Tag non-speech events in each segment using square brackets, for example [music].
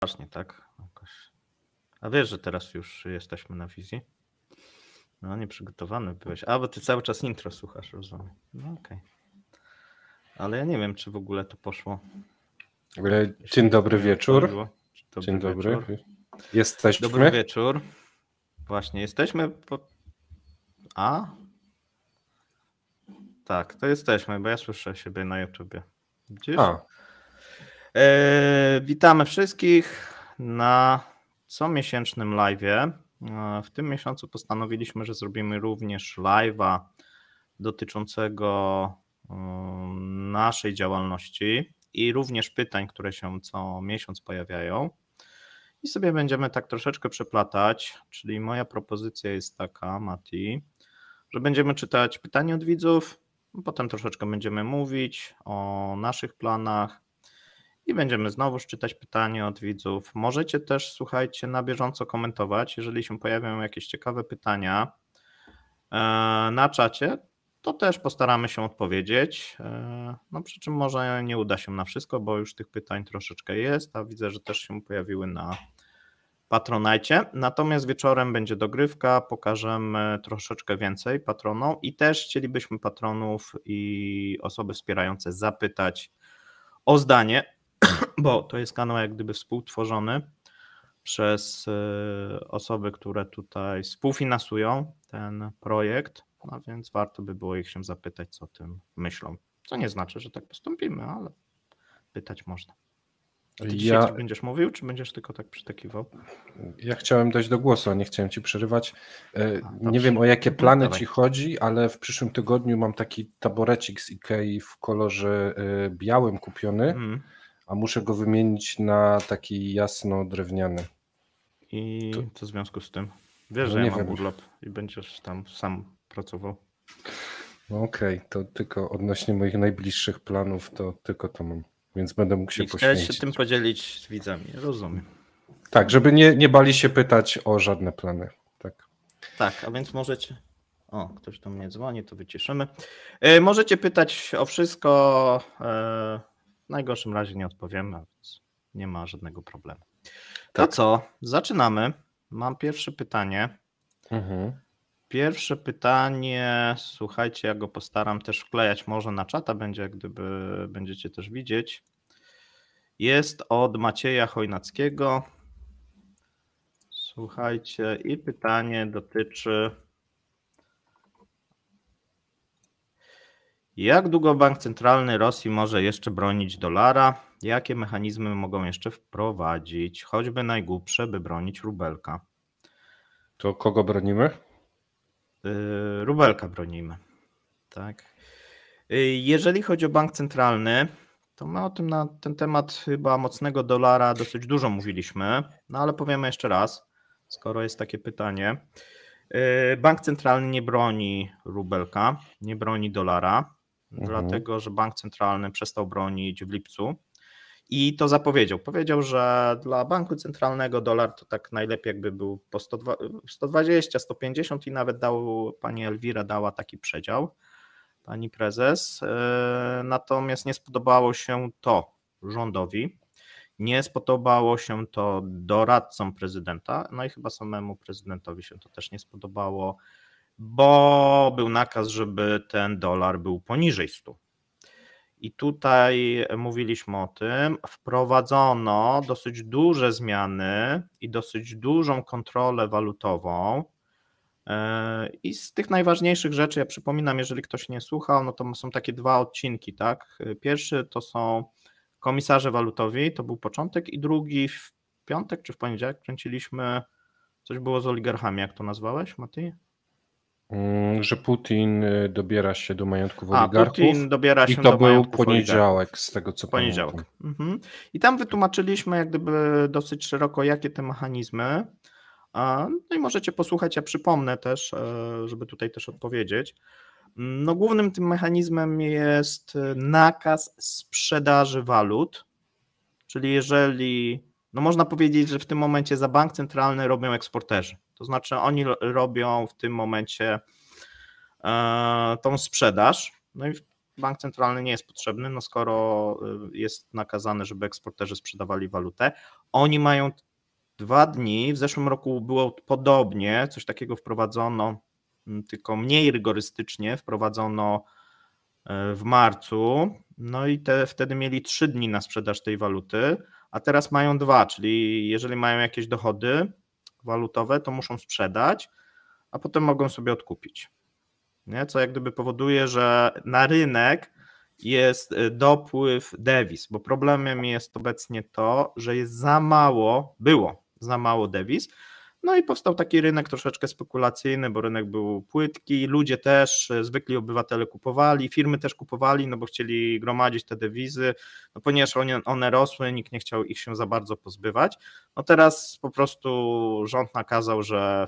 Właśnie, tak? A wiesz, że teraz już jesteśmy na wizji? No, nieprzygotowany byłeś. A, bo ty cały czas intro słuchasz, rozumiem. No okej. Okay. Ale ja nie wiem, czy w ogóle to poszło. Dzień dobry wieczór. Dobry Dzień dobry. Wieczór. Jesteśmy. Dobry wieczór. Właśnie, jesteśmy. Po... A? Tak, to jesteśmy, bo ja słyszę siebie na YouTubie. Gdzieś? A. E, witamy wszystkich na comiesięcznym live'ie. E, w tym miesiącu postanowiliśmy, że zrobimy również live'a dotyczącego e, naszej działalności i również pytań, które się co miesiąc pojawiają. I sobie będziemy tak troszeczkę przeplatać, czyli moja propozycja jest taka, Mati, że będziemy czytać pytania od widzów, potem troszeczkę będziemy mówić o naszych planach, i będziemy znowu czytać pytania od widzów. Możecie też, słuchajcie, na bieżąco komentować, jeżeli się pojawią jakieś ciekawe pytania e, na czacie, to też postaramy się odpowiedzieć. E, no przy czym może nie uda się na wszystko, bo już tych pytań troszeczkę jest, a widzę, że też się pojawiły na Patronajcie. Natomiast wieczorem będzie dogrywka, pokażemy troszeczkę więcej patronom i też chcielibyśmy patronów i osoby wspierające zapytać o zdanie [clears throat] bo to jest kanał jak gdyby współtworzony przez y, osoby, które tutaj współfinansują ten projekt, a no więc warto by było ich się zapytać, co o tym myślą. Co nie znaczy, że tak postąpimy, ale pytać można. A ty dzisiaj będziesz mówił, czy będziesz tylko tak przytakiwał? Ja chciałem dojść do głosu, a nie chciałem ci przerywać. E, a, nie wiem, o jakie no, plany Dawaj. ci chodzi, ale w przyszłym tygodniu mam taki taborecik z Ikei w kolorze e, białym kupiony. Mm a muszę go wymienić na taki jasno drewniany. I co w związku z tym? Wiesz, no że ja mam wiem. urlop i będziesz tam sam pracował. No okej, okay, to tylko odnośnie moich najbliższych planów, to tylko to mam, więc będę mógł się I poświęcić. się tym podzielić z widzami, rozumiem. Tak, żeby nie, nie bali się pytać o żadne plany. Tak, tak a więc możecie... O, ktoś do mnie dzwoni, to wyciszymy. Yy, e, możecie pytać o wszystko... Yy w najgorszym razie nie odpowiemy, więc nie ma żadnego problemu. Tak. To co, zaczynamy. Mam pierwsze pytanie. Mhm. Pierwsze pytanie, słuchajcie, ja go postaram też wklejać, może na czata będzie, jak gdyby będziecie też widzieć. Jest od Macieja Chojnackiego. Słuchajcie, i pytanie dotyczy Jak długo Bank Centralny Rosji może jeszcze bronić dolara? Jakie mechanizmy mogą jeszcze wprowadzić, choćby najgłupsze, by bronić rubelka? To kogo bronimy? Y, rubelka bronimy. Tak. Y, jeżeli chodzi o bank centralny, to my o tym na ten temat chyba mocnego dolara dosyć dużo mówiliśmy, no ale powiemy jeszcze raz, skoro jest takie pytanie. Y, bank centralny nie broni rubelka, nie broni dolara mhm. dlatego że bank centralny przestał bronić w lipcu i to zapowiedział. Powiedział, że dla banku centralnego dolar to tak najlepiej jakby był po 120, 150 i nawet dał pani Elwira dała taki przedział, pani prezes. E, natomiast nie spodobało się to rządowi. Nie spodobało się to doradcom prezydenta, no i chyba samemu prezydentowi się to też nie spodobało bo był nakaz, żeby ten dolar był poniżej 100. I tutaj mówiliśmy o tym, wprowadzono dosyć duże zmiany i dosyć dużą kontrolę walutową. E, I z tych najważniejszych rzeczy, ja przypominam, jeżeli ktoś nie słuchał, no to są takie dwa odcinki, tak? Pierwszy to są komisarze walutowi, to był początek, i drugi w piątek czy w poniedziałek kręciliśmy, coś było z oligarchami, jak to nazwałeś, Maty? Mm, że Putin y, dobiera się do majątku A, oligarchów. Putin dobiera się I to do był poniedziałek, z tego co poniedziałek. pamiętam. Mhm. I tam wytłumaczyliśmy jak gdyby dosyć szeroko, jakie te mechanizmy. No i możecie posłuchać, ja przypomnę też, e, żeby tutaj też odpowiedzieć. No, głównym tym mechanizmem jest nakaz sprzedaży walut, czyli jeżeli no można powiedzieć, że w tym momencie za bank centralny robią eksporterzy. To znaczy oni robią w tym momencie e, tą sprzedaż. No i bank centralny nie jest potrzebny, no skoro e, jest nakazane, żeby eksporterzy sprzedawali walutę. Oni mają dwa dni, w zeszłym roku było podobnie, coś takiego wprowadzono, tylko mniej rygorystycznie wprowadzono e, w marcu, no i te, wtedy mieli trzy dni na sprzedaż tej waluty a teraz mają dwa, czyli jeżeli mają jakieś dochody walutowe, to muszą sprzedać, a potem mogą sobie odkupić. Nie? Co jak gdyby powoduje, że na rynek jest y, dopływ dewiz, bo problemem jest obecnie to, że jest za mało, było za mało dewiz, no i powstał taki rynek troszeczkę spekulacyjny, bo rynek był płytki, ludzie też, e, zwykli obywatele kupowali, firmy też kupowali, no bo chcieli gromadzić te dewizy, no ponieważ one, one rosły, nikt nie chciał ich się za bardzo pozbywać. No teraz po prostu rząd nakazał, że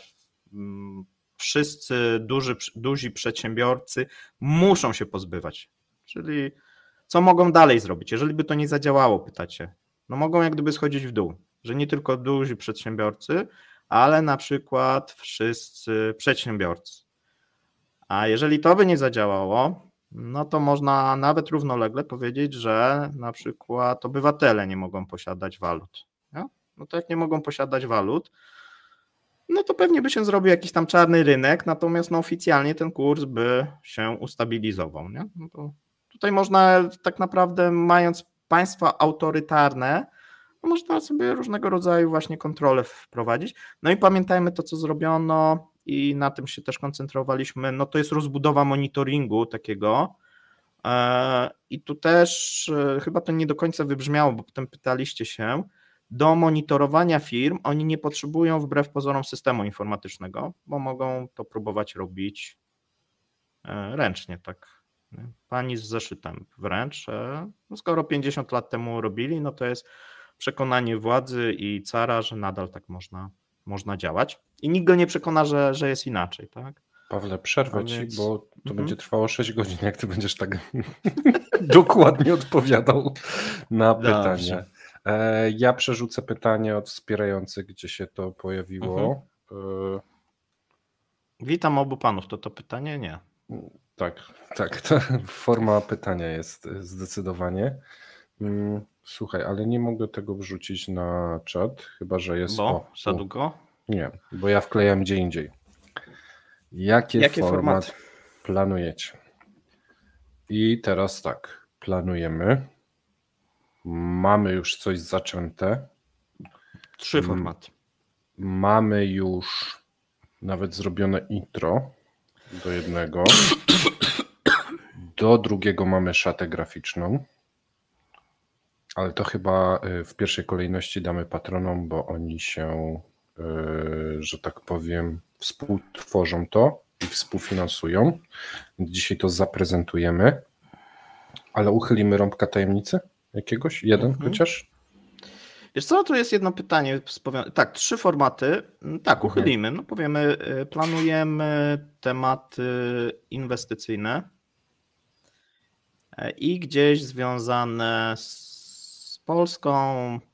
mm, wszyscy duży, duzi przedsiębiorcy muszą się pozbywać. Czyli co mogą dalej zrobić? Jeżeli by to nie zadziałało, pytacie. No mogą jak gdyby schodzić w dół, że nie tylko duzi przedsiębiorcy, ale na przykład wszyscy przedsiębiorcy. A jeżeli to by nie zadziałało, no to można nawet równolegle powiedzieć, że na przykład obywatele nie mogą posiadać walut. No to jak nie mogą posiadać walut, no to pewnie by się zrobił jakiś tam czarny rynek, natomiast no oficjalnie ten kurs by się ustabilizował. Nie? No tutaj można tak naprawdę, mając państwa autorytarne, można sobie różnego rodzaju właśnie kontrole wprowadzić. No i pamiętajmy to, co zrobiono i na tym się też koncentrowaliśmy, no to jest rozbudowa monitoringu takiego, e, i tu też e, chyba to nie do końca wybrzmiało, bo potem pytaliście się. Do monitorowania firm oni nie potrzebują wbrew pozorom systemu informatycznego, bo mogą to próbować robić e, ręcznie, tak. Pani z zeszytem wręcz. No skoro 50 lat temu robili, no to jest przekonanie władzy i cara, że nadal tak można, można działać. I nikt go nie przekona, że, że jest inaczej, tak? Pawle, przerwę ci, bo to mm -hmm. będzie trwało 6 godzin, jak ty będziesz tak [laughs] dokładnie odpowiadał na pytanie. E, ja przerzucę pytanie od wspierających, gdzie się to pojawiło. Mm -hmm. e... Witam obu panów, to to pytanie nie. Tak, tak, [laughs] ta forma pytania jest zdecydowanie. Mm. Słuchaj, ale nie mogę tego wrzucić na czat, chyba że jest. Bo? O, za długo? Nie, bo ja wklejam gdzie indziej. Jakie, Jakie format, format planujecie? I teraz tak, planujemy. Mamy już coś zaczęte. Trzy formaty. Mamy już nawet zrobione intro do jednego. Do drugiego mamy szatę graficzną. Ale to chyba y, w pierwszej kolejności damy patronom, bo oni się, y, że tak powiem, współtworzą to i współfinansują. Dzisiaj to zaprezentujemy, ale uchylimy rąbka tajemnicy jakiegoś, jeden mhm. chociaż. Wiesz co, tu jest jedno pytanie. Tak, trzy formaty. Mm, tak, mhm. uchylimy. No powiemy, y, planujemy tematy inwestycyjne i gdzieś związane z Polską,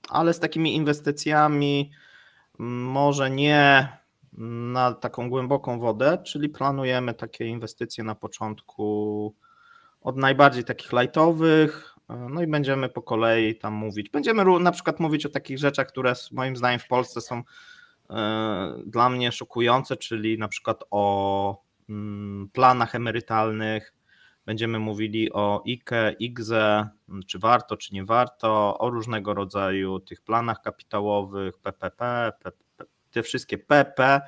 ale z takimi inwestycjami mm, może nie na taką głęboką wodę, czyli planujemy takie inwestycje na początku od najbardziej takich lightowych, e, no i będziemy po kolei tam mówić. Będziemy na przykład mówić o takich rzeczach, które moim zdaniem w Polsce są e, dla mnie szokujące, czyli na przykład o mm, planach emerytalnych, Będziemy mówili o IKE, IGZE, czy warto, czy nie warto, o różnego rodzaju tych planach kapitałowych, PPP, PPP te wszystkie PP,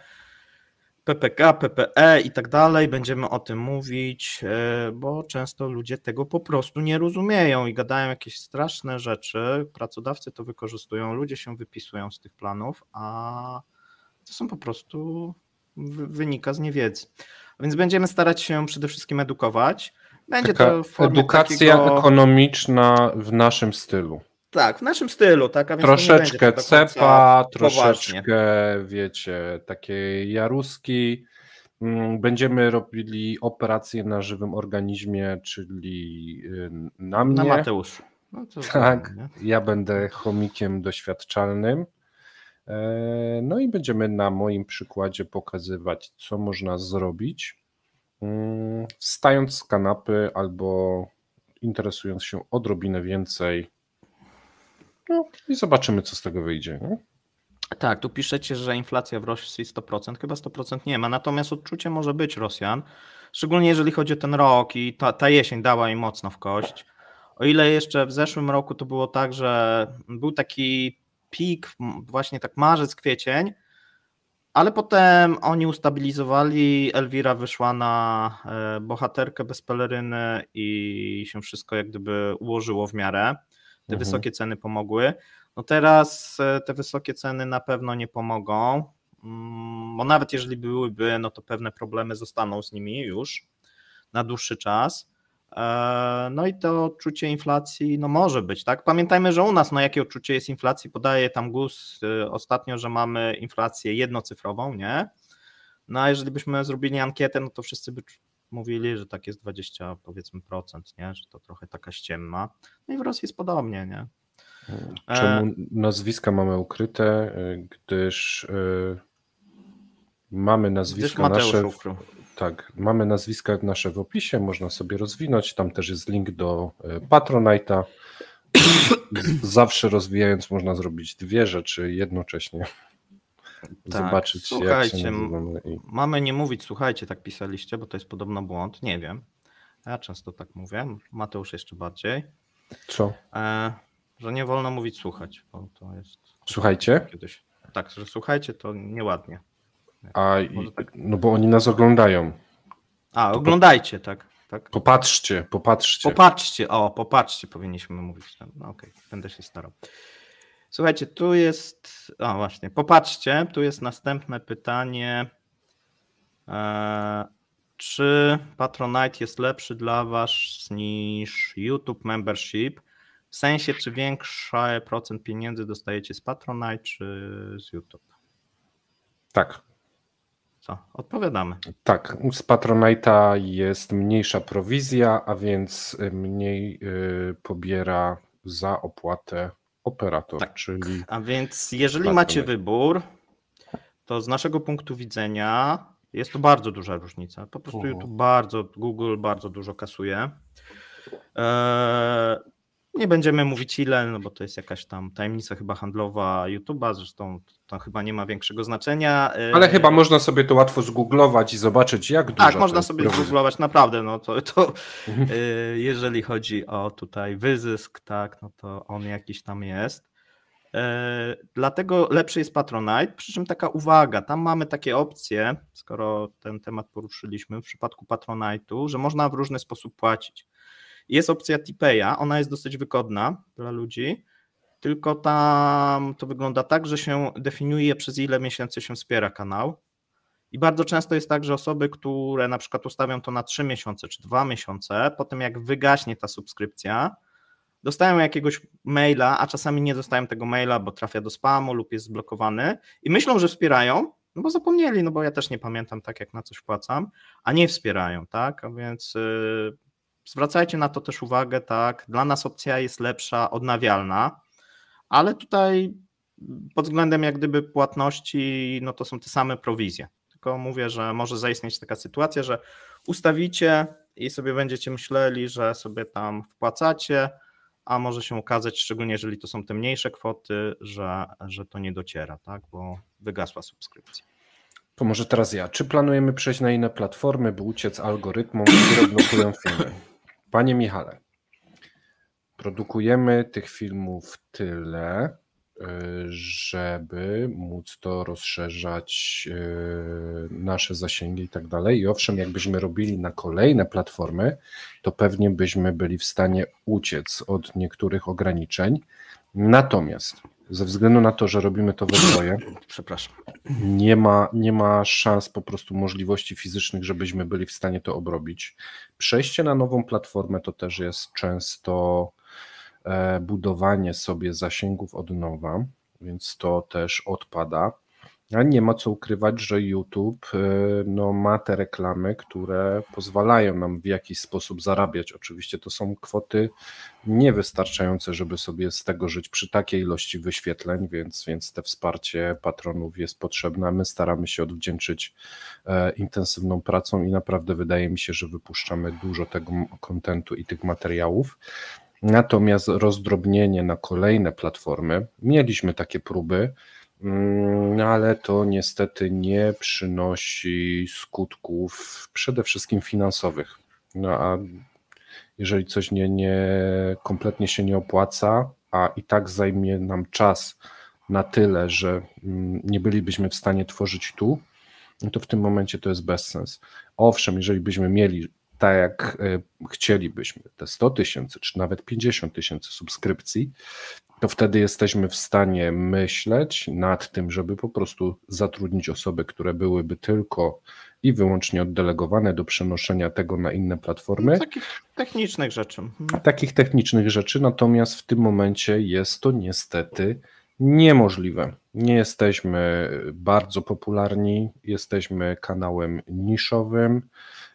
PPK, PPE i tak dalej. Będziemy o tym mówić, e, bo często ludzie tego po prostu nie rozumieją i gadają jakieś straszne rzeczy. Pracodawcy to wykorzystują, ludzie się wypisują z tych planów, a to są po prostu wynika z niewiedzy. Więc będziemy starać się przede wszystkim edukować. Będzie Taka to w edukacja takiego... ekonomiczna w naszym stylu. Tak, w naszym stylu, tak. A więc troszeczkę cepa, troszeczkę, poważnie. wiecie, takie jaruski. Mm, będziemy robili operacje na żywym organizmie, czyli y, na mnie. Na Mateusz. No tak, ja będę chomikiem doświadczalnym. E, no i będziemy na moim przykładzie pokazywać, co można zrobić Mm, wstając z kanapy albo interesując się odrobinę więcej. No i zobaczymy, co z tego wyjdzie. Nie? Tak, tu piszecie, że inflacja w Rosji 100%, chyba 100% nie ma, natomiast odczucie może być Rosjan, szczególnie jeżeli chodzi o ten rok i ta, ta jesień dała im mocno w kość. O ile jeszcze w zeszłym roku to było tak, że był taki pik, właśnie tak marzec, kwiecień, ale potem oni ustabilizowali, Elvira wyszła na e, bohaterkę bez peleryny i się wszystko jak gdyby ułożyło w miarę. Te mhm. wysokie ceny pomogły. No teraz e, te wysokie ceny na pewno nie pomogą, mm, bo nawet jeżeli byłyby, no to pewne problemy zostaną z nimi już na dłuższy czas. E, no i to odczucie inflacji no może być, tak? Pamiętajmy, że u nas no jakie odczucie jest inflacji, podaje tam GUS y, ostatnio, że mamy inflację jednocyfrową, nie? No a jeżeli byśmy zrobili ankietę, no to wszyscy by mówili, że tak jest 20 powiedzmy procent, nie? Że to trochę taka ściemna. No i w Rosji jest podobnie, nie? Hmm. Czemu e- nazwiska mamy ukryte, y, gdyż y, Mamy nazwiska nasze. W, tak, mamy nazwiska nasze w opisie, można sobie rozwinąć. Tam też jest link do e, Patronite'a. [coughs] Zawsze rozwijając można zrobić dwie rzeczy jednocześnie. Tak, Zobaczyć, słuchajcie, jak się i... mamy nie mówić, słuchajcie, tak pisaliście, bo to jest podobno błąd, nie wiem. Ja często tak mówię, Mateusz jeszcze bardziej. Co? E, że nie wolno mówić słuchać, bo to jest... Słuchajcie? Kiedyś. Tak, że słuchajcie to nieładnie. A, tak. no bo oni nas oglądają. A, to oglądajcie, po... tak, tak. Popatrzcie, popatrzcie. Popatrzcie, o, popatrzcie powinniśmy mówić. No, no Okej, okay, będę się starał. Słuchajcie, tu jest, o właśnie, popatrzcie, tu jest następne pytanie. E, czy Patronite jest lepszy dla Was niż YouTube Membership? W sensie, czy większy procent pieniędzy dostajecie z Patronite czy z YouTube? Tak co? Odpowiadamy. Tak, z Patronite'a jest mniejsza prowizja, a więc y, mniej y, pobiera za opłatę operator, tak. czyli. A więc jeżeli Patronite. macie wybór, to z naszego punktu widzenia jest to bardzo duża różnica. Po prostu uh. YouTube bardzo, Google bardzo dużo kasuje. Eee, nie będziemy mówić ile, no bo to jest jakaś tam tajemnica chyba handlowa YouTube'a, zresztą to chyba nie ma większego znaczenia. E, Ale chyba można sobie to łatwo zgooglować i zobaczyć, jak tak, dużo. Tak, można sobie problem. zgooglować, naprawdę, no to, to mhm. e, jeżeli chodzi o tutaj wyzysk, tak, no to on jakiś tam jest. E, dlatego lepszy jest Patronite. Przy czym taka uwaga, tam mamy takie opcje, skoro ten temat poruszyliśmy w przypadku Patronite'u, że można w różny sposób płacić. Jest opcja Tipeya, ona jest dosyć wygodna dla ludzi, tylko tam to wygląda tak, że się definiuje przez ile miesięcy się wspiera kanał. I bardzo często jest tak, że osoby, które na przykład ustawią to na 3 miesiące czy 2 miesiące, po tym jak wygaśnie ta subskrypcja, dostają jakiegoś maila, a czasami nie dostają tego maila, bo trafia do spamu lub jest zblokowany i myślą, że wspierają, no bo zapomnieli, no bo ja też nie pamiętam tak, jak na coś płacam, a nie wspierają, tak? A więc y, Zwracajcie na to też uwagę, tak, dla nas opcja jest lepsza, odnawialna, ale tutaj pod względem jak gdyby płatności, no to są te same prowizje. Tylko mówię, że może zaistnieć taka sytuacja, że ustawicie i sobie będziecie myśleli, że sobie tam wpłacacie, a może się okazać, szczególnie jeżeli to są te mniejsze kwoty, że, że to nie dociera, tak, bo wygasła subskrypcja. To może teraz ja. Czy planujemy przejść na inne platformy, by uciec algorytmom, które blokują filmy? Panie Michale, produkujemy tych filmów tyle, y, żeby móc to rozszerzać y, nasze zasięgi i tak dalej. I owszem, jakbyśmy robili na kolejne platformy, to pewnie byśmy byli w stanie uciec od niektórych ograniczeń. Natomiast ze względu na to, że robimy to we dwoje, [clears throat] przepraszam, nie ma, nie ma szans po prostu możliwości fizycznych, żebyśmy byli w stanie to obrobić. Przejście na nową platformę to też jest często e, budowanie sobie zasięgów od nowa, więc to też odpada. A nie ma co ukrywać, że YouTube y, no, ma te reklamy, które pozwalają nam w jakiś sposób zarabiać. Oczywiście to są kwoty niewystarczające, żeby sobie z tego żyć przy takiej ilości wyświetleń, więc, więc te wsparcie patronów jest potrzebne. My staramy się odwdzięczyć e, intensywną pracą i naprawdę wydaje mi się, że wypuszczamy dużo tego kontentu i tych materiałów. Natomiast rozdrobnienie na kolejne platformy, mieliśmy takie próby. Mm, ale to niestety nie przynosi skutków przede wszystkim finansowych. No a jeżeli coś nie, nie kompletnie się nie opłaca, a i tak zajmie nam czas na tyle, że mm, nie bylibyśmy w stanie tworzyć tu, no to w tym momencie to jest bezsens. Owszem, jeżeli byśmy mieli tak jak e, chcielibyśmy, te 100 tysięcy, czy nawet 50 tysięcy subskrypcji, to wtedy jesteśmy w stanie myśleć nad tym, żeby po prostu zatrudnić osoby, które byłyby tylko i wyłącznie oddelegowane do przenoszenia tego na inne platformy. No, takich technicznych rzeczy. Mhm. Takich technicznych rzeczy, natomiast w tym momencie jest to niestety niemożliwe. Nie jesteśmy bardzo popularni, jesteśmy kanałem niszowym,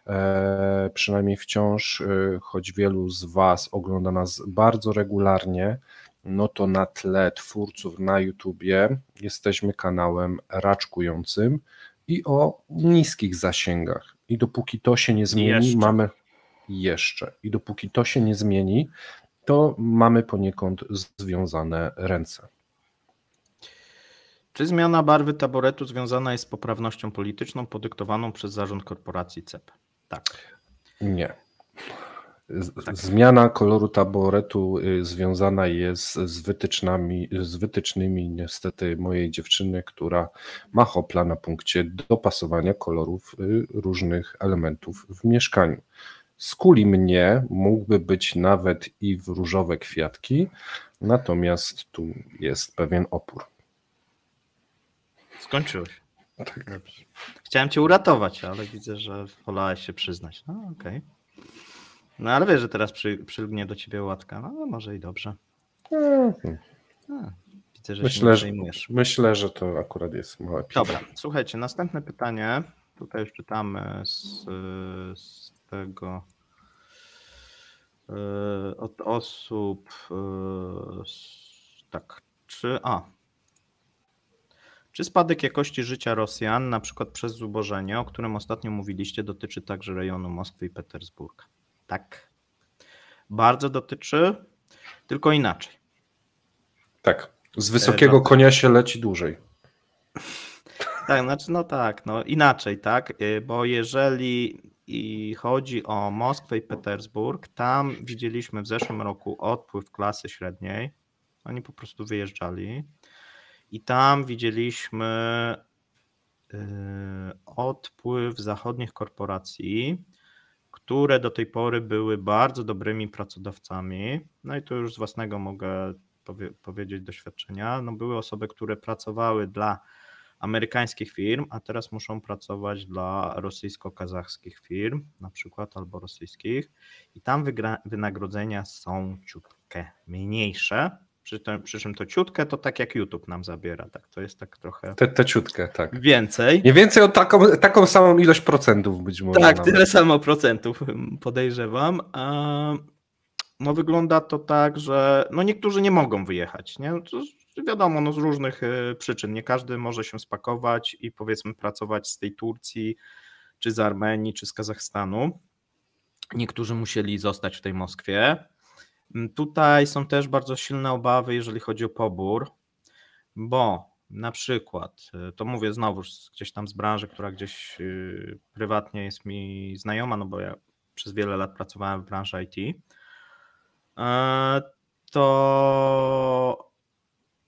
e, przynajmniej wciąż, e, choć wielu z Was ogląda nas bardzo regularnie no to na tle twórców na YouTubie jesteśmy kanałem raczkującym i o niskich zasięgach. I dopóki to się nie zmieni, jeszcze. mamy jeszcze. I dopóki to się nie zmieni, to mamy poniekąd związane ręce. Czy zmiana barwy taboretu związana jest z poprawnością polityczną podyktowaną przez zarząd korporacji CEP? Tak. Nie. No tak. Zmiana koloru taboretu y, związana jest z wytycznami, z wytycznymi niestety mojej dziewczyny, która ma hopla na punkcie dopasowania kolorów y, różnych elementów w mieszkaniu. Skuli mnie mógłby być nawet i w różowe kwiatki, natomiast tu jest pewien opór. Skończyłeś. Tak. Dobrze. Chciałem cię uratować, ale widzę, że wolałeś się przyznać. No okej. Okay. No ale wiesz, że teraz przy, przylgnie do ciebie łatka. No, no może i dobrze. Hmm. A, widzę, że myślę, się zajmujesz. Myślę, że to akurat jest małe piwo. Dobra, słuchajcie, następne pytanie. Tutaj już czytamy z, z tego e, od osób e, tak, czy a czy spadek jakości życia Rosjan, na przykład przez zubożenie, o którym ostatnio mówiliście, dotyczy także rejonu Moskwy i Petersburga? Tak. Bardzo dotyczy, tylko inaczej. Tak. Z wysokiego konia się leci dłużej. [laughs] Tak, znaczy, no tak, no inaczej, tak, y, bo jeżeli i chodzi o Moskwę i Petersburg, tam widzieliśmy w zeszłym roku odpływ klasy średniej. Oni po prostu wyjeżdżali. I tam widzieliśmy y, odpływ zachodnich korporacji, które do tej pory były bardzo dobrymi pracodawcami, no i to już z własnego mogę powie, powiedzieć doświadczenia, no były osoby, które pracowały dla amerykańskich firm, a teraz muszą pracować dla rosyjsko-kazachskich firm, na przykład, albo rosyjskich, i tam wynagrodzenia są ciutkę mniejsze, przy, tym, przy czym to ciutkę to tak jak YouTube nam zabiera, tak? To jest tak trochę. Te, te ciutkę, tak. Więcej. Nie więcej o taką, taką samą ilość procentów być może. Tak, nawet. tyle samo procentów hmm, podejrzewam. A, no wygląda to tak, że no niektórzy nie mogą wyjechać, nie? No, to wiadomo, no z różnych y, przyczyn. Nie każdy może się spakować i powiedzmy pracować z tej Turcji, czy z Armenii, czy z Kazachstanu. Niektórzy musieli zostać w tej Moskwie. Mm, tutaj są też bardzo silne obawy, jeżeli chodzi o pobór, bo na przykład, e, to mówię znowu gdzieś tam z branży, która gdzieś y, prywatnie jest mi znajoma, no bo ja przez wiele lat pracowałem w branży IT, e, to,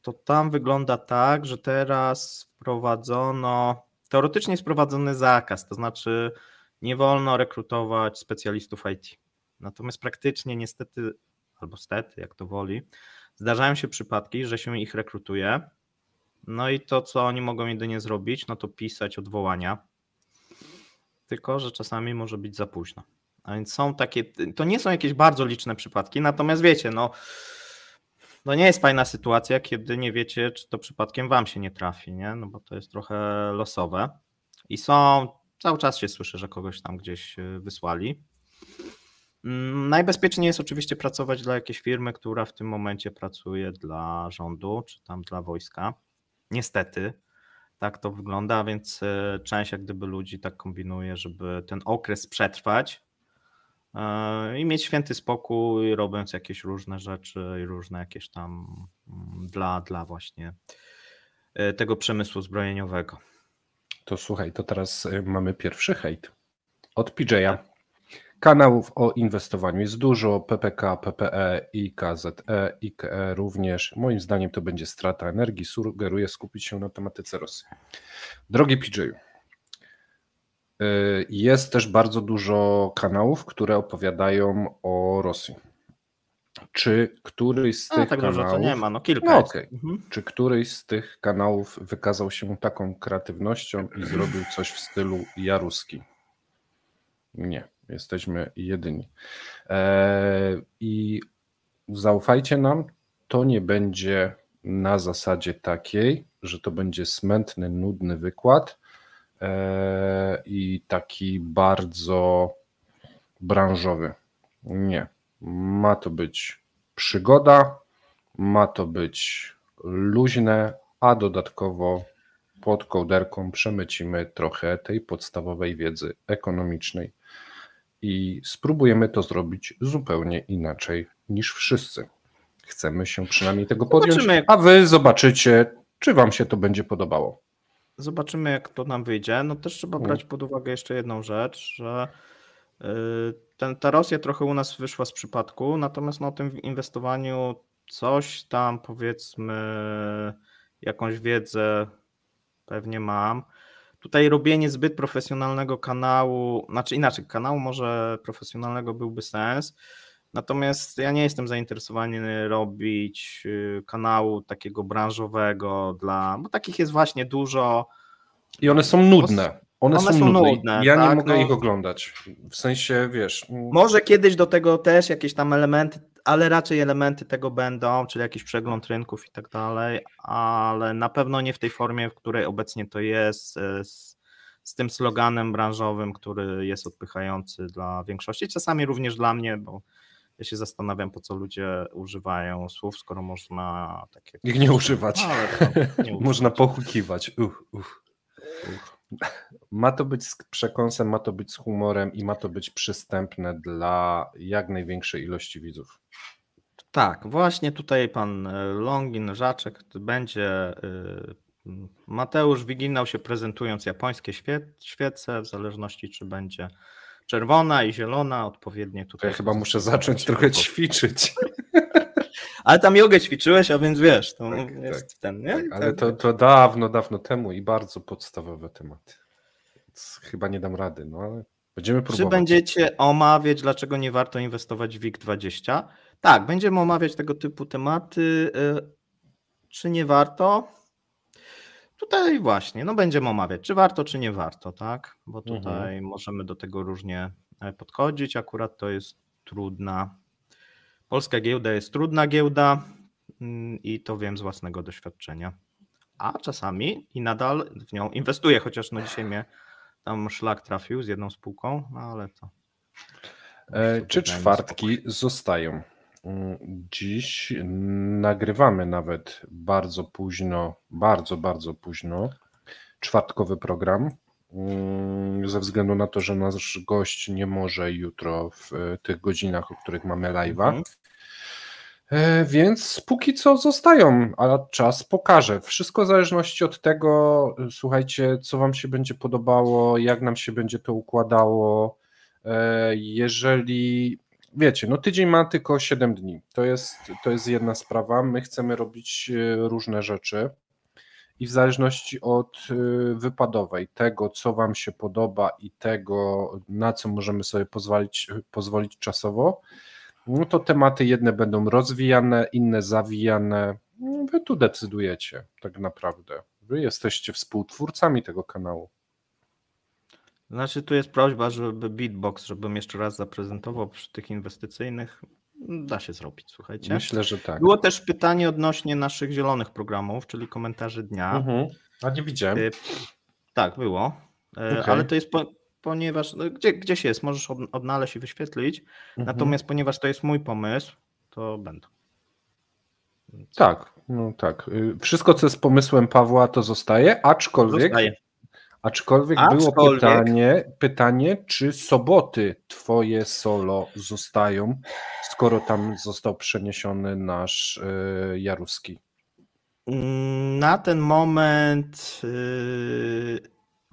to tam wygląda tak, że teraz wprowadzono, teoretycznie jest wprowadzony zakaz, to znaczy nie wolno rekrutować specjalistów IT. Natomiast praktycznie niestety albo stety, jak to woli, zdarzają się przypadki, że się ich rekrutuje. No i to, co oni mogą jedynie zrobić, no to pisać odwołania. Tylko, że czasami może być za późno. A więc są takie, to nie są jakieś bardzo liczne przypadki, natomiast wiecie, no, no nie jest fajna sytuacja, kiedy nie wiecie, czy to przypadkiem wam się nie trafi, nie? No bo to jest trochę losowe. I są, cały czas się słyszy, że kogoś tam gdzieś y, wysłali. Mm, najbezpieczniej jest oczywiście pracować dla jakiejś firmy, która w tym momencie pracuje dla rządu czy tam dla wojska. Niestety, tak to wygląda, więc e, część jak gdyby ludzi tak kombinuje, żeby ten okres przetrwać e, i mieć święty spokój, robiąc jakieś różne rzeczy i różne jakieś tam mm, dla, dla właśnie e, tego przemysłu zbrojeniowego. To słuchaj, to teraz mamy pierwszy hejt od PJ'a. Tak. Kanałów o inwestowaniu jest dużo, PPK, PPE, IKZE, IKE również. Moim zdaniem to będzie strata energii. Sugeruję skupić się na tematyce Rosji. Drogi PJ, y, jest też bardzo dużo kanałów, które opowiadają o Rosji. Czy któryś z no, tych no, tak kanałów... Dużo to nie ma, no kilka. No, okay. mhm. Czy któryś z tych kanałów wykazał się taką kreatywnością i zrobił coś w stylu Jaruski? Nie. Jesteśmy jedyni. Eee, I zaufajcie nam, to nie będzie na zasadzie takiej, że to będzie smętny, nudny wykład eee, i taki bardzo branżowy. Nie. Ma to być przygoda, ma to być luźne, a dodatkowo pod kołderką przemycimy trochę tej podstawowej wiedzy ekonomicznej i spróbujemy to zrobić zupełnie inaczej niż wszyscy. Chcemy się przynajmniej tego podjąć, Zobaczymy. a wy zobaczycie, czy wam się to będzie podobało. Zobaczymy, jak to nam wyjdzie. No też trzeba mm. brać pod uwagę jeszcze jedną rzecz, że y, ten, ta Rosja trochę u nas wyszła z przypadku, natomiast no, o tym inwestowaniu coś tam powiedzmy, jakąś wiedzę pewnie mam tutaj robienie zbyt profesjonalnego kanału, znaczy inaczej, kanału może profesjonalnego byłby sens, natomiast ja nie jestem zainteresowany robić y, kanału takiego branżowego dla, bo takich jest właśnie dużo. I one są nudne. One, one są, są nudne. nudne ja tak? nie mogę no, ich oglądać. W sensie, wiesz. Mm. Może kiedyś do tego też jakieś tam elementy ale raczej elementy tego będą, czyli jakiś przegląd rynków i tak dalej, ale na pewno nie w tej formie, w której obecnie to jest, e, z, z tym sloganem branżowym, który jest odpychający dla większości, czasami również dla mnie, bo ja się zastanawiam, po co ludzie używają słów, skoro można takie. Ich nie używać. No, nie [laughs] używać. można pochukiwać. Uch, uch. uch ma to być z przekąsem, ma to być z humorem i ma to być przystępne dla jak największej ilości widzów. Tak, właśnie tutaj pan e, Longin Żaczek będzie. E, Mateusz wyginał się prezentując japońskie świece, w zależności czy będzie czerwona i zielona, odpowiednie tutaj. Ja chyba muszę zacząć trochę ćwiczyć. Ale tam jogę ćwiczyłeś, a więc wiesz, to tak, jest tak. ten, nie? Tak, ale to, to dawno, dawno temu i bardzo podstawowe tematy. Więc chyba nie dam rady, no ale będziemy próbować. Czy będziecie omawiać, dlaczego nie warto inwestować w WIG20? Tak, będziemy omawiać tego typu tematy. Y, czy nie warto? Tutaj właśnie, no będziemy omawiać, czy warto, czy nie warto, tak? Bo mhm. tutaj mhm. możemy do tego różnie e, podchodzić. Akurat to jest trudna Polska giełda jest trudna giełda mm, i to wiem z własnego doświadczenia. A czasami i nadal w nią inwestuję, chociaż no dzisiaj mnie tam szlak trafił z jedną spółką, no ale to. E, czy czwartki zostają? Mm, dziś nagrywamy nawet bardzo późno, bardzo, bardzo późno czwartkowy program. Mm, ze względu na to, że nasz gość nie może jutro w e, tych godzinach, o których mamy live'a, mhm. E, więc póki co zostają, a czas pokaże. Wszystko w zależności od tego, słuchajcie, co Wam się będzie podobało, jak nam się będzie to układało. E, jeżeli wiecie, no tydzień ma tylko 7 dni. To jest, to jest jedna sprawa. My chcemy robić e, różne rzeczy i w zależności od wypadowej, tego co Wam się podoba i tego, na co możemy sobie pozwolić, pozwolić czasowo, no to tematy jedne będą rozwijane, inne zawijane. No, wy tu decydujecie tak naprawdę. Wy jesteście współtwórcami tego kanału. Znaczy, tu jest prośba, żeby Beatbox, żebym jeszcze raz zaprezentował przy tych inwestycyjnych. Da się zrobić, słuchajcie. Myślę, że tak. Było też pytanie odnośnie naszych zielonych programów, czyli komentarzy dnia. Mhm. A nie widziałem. Y, tak, było. Y, okay. Ale to jest ponieważ no, gdzie, gdzieś jest, możesz odnaleźć i wyświetlić. Mhm. Natomiast ponieważ to jest mój pomysł, to będą. Tak, no tak. Y, wszystko, co jest pomysłem Pawła, to zostaje, aczkolwiek. Zostaje. Aczkolwiek, aczkolwiek było pytanie, pytanie, czy soboty twoje solo zostają, skoro tam został przeniesiony nasz yy, Jaruski? Mm, na ten moment y,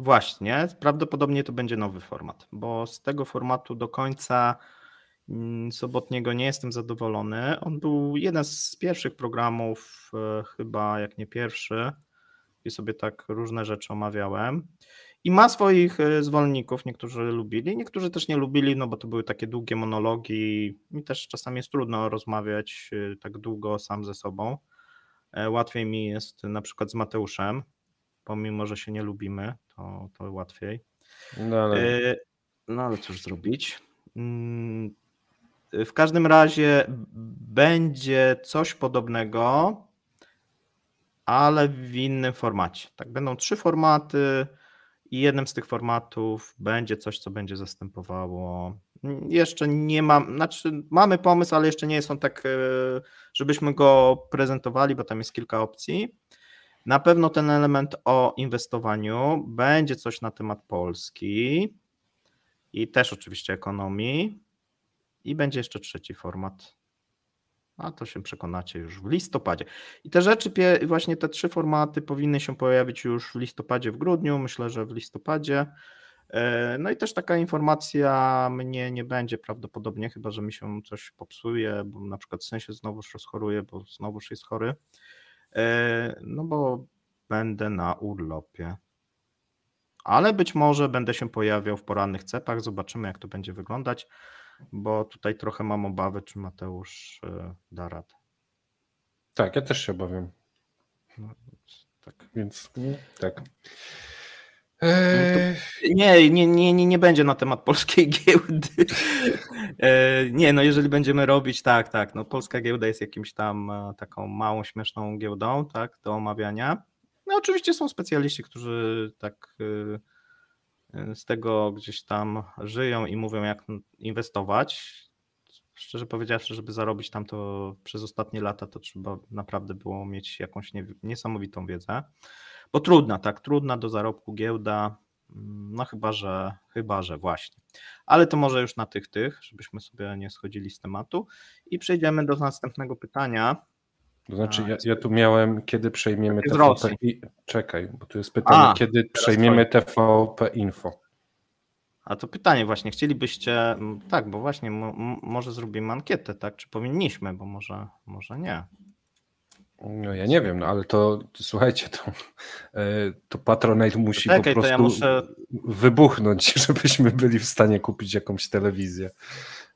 Właśnie, prawdopodobnie to będzie nowy format, bo z tego formatu do końca mm, sobotniego nie jestem zadowolony. On był jeden z pierwszych programów, e, chyba jak nie pierwszy, i sobie tak różne rzeczy omawiałem. I ma swoich e, zwolenników, niektórzy lubili, niektórzy też nie lubili, no bo to były takie długie monologi. Mi też czasami jest trudno rozmawiać e, tak długo sam ze sobą. Łatwiej mi jest na przykład z Mateuszem, pomimo, że się nie lubimy, to, to łatwiej. No ale... E, no ale cóż zrobić. Mm, w każdym razie będzie coś podobnego, ale w innym formacie. Tak, będą trzy formaty i jednym z tych formatów będzie coś, co będzie zastępowało. Jeszcze nie mam, znaczy mamy pomysł, ale jeszcze nie jest on tak, e, żebyśmy go prezentowali, bo tam jest kilka opcji. Na pewno ten element o inwestowaniu będzie coś na temat Polski i też oczywiście ekonomii. I będzie jeszcze trzeci format. A to się przekonacie już w listopadzie. I te rzeczy, właśnie te trzy formaty powinny się pojawić już w listopadzie, w grudniu, myślę, że w listopadzie. E, no i też taka informacja mnie nie będzie prawdopodobnie, chyba że mi się coś popsuje, bo na przykład w sensie znowuż rozchoruje bo znowuż jest chory. E, no bo będę na urlopie. Ale być może będę się pojawiał w porannych cepach, zobaczymy jak to będzie wyglądać, bo tutaj trochę mam obawy, czy Mateusz e, da radę. Tak, ja też się obawiam. No, tak. Więc no, tak. Nie, nie, nie, nie, nie będzie na temat polskiej giełdy. nie, no jeżeli będziemy robić, tak, tak, no polska giełda jest jakimś tam taką małą, śmieszną giełdą, tak, do omawiania. No oczywiście są specjaliści, którzy tak z tego gdzieś tam żyją i mówią jak inwestować. Szczerze powiedziawszy, żeby zarobić tam to przez ostatnie lata, to trzeba naprawdę było mieć jakąś niesamowitą wiedzę bo trudna, tak, trudna do zarobku giełda, mm, no chyba, że, chyba, że właśnie. Ale to może już na tych, tych, żebyśmy sobie nie schodzili z tematu i przejdziemy do następnego pytania. To znaczy, ja, ja tu miałem, kiedy przejmiemy TVP. Czekaj, bo tu jest pytanie, A, kiedy przejmiemy twoje. TVP Info. A to pytanie właśnie, chcielibyście, tak, bo właśnie może zrobimy ankietę, tak, czy powinniśmy, bo może, może nie. No ja nie wiem, no ale to słuchajcie, to, e, to Patronite musi Czekaj, po prostu ja muszę... wybuchnąć, [laughs] żebyśmy byli w stanie kupić jakąś telewizję.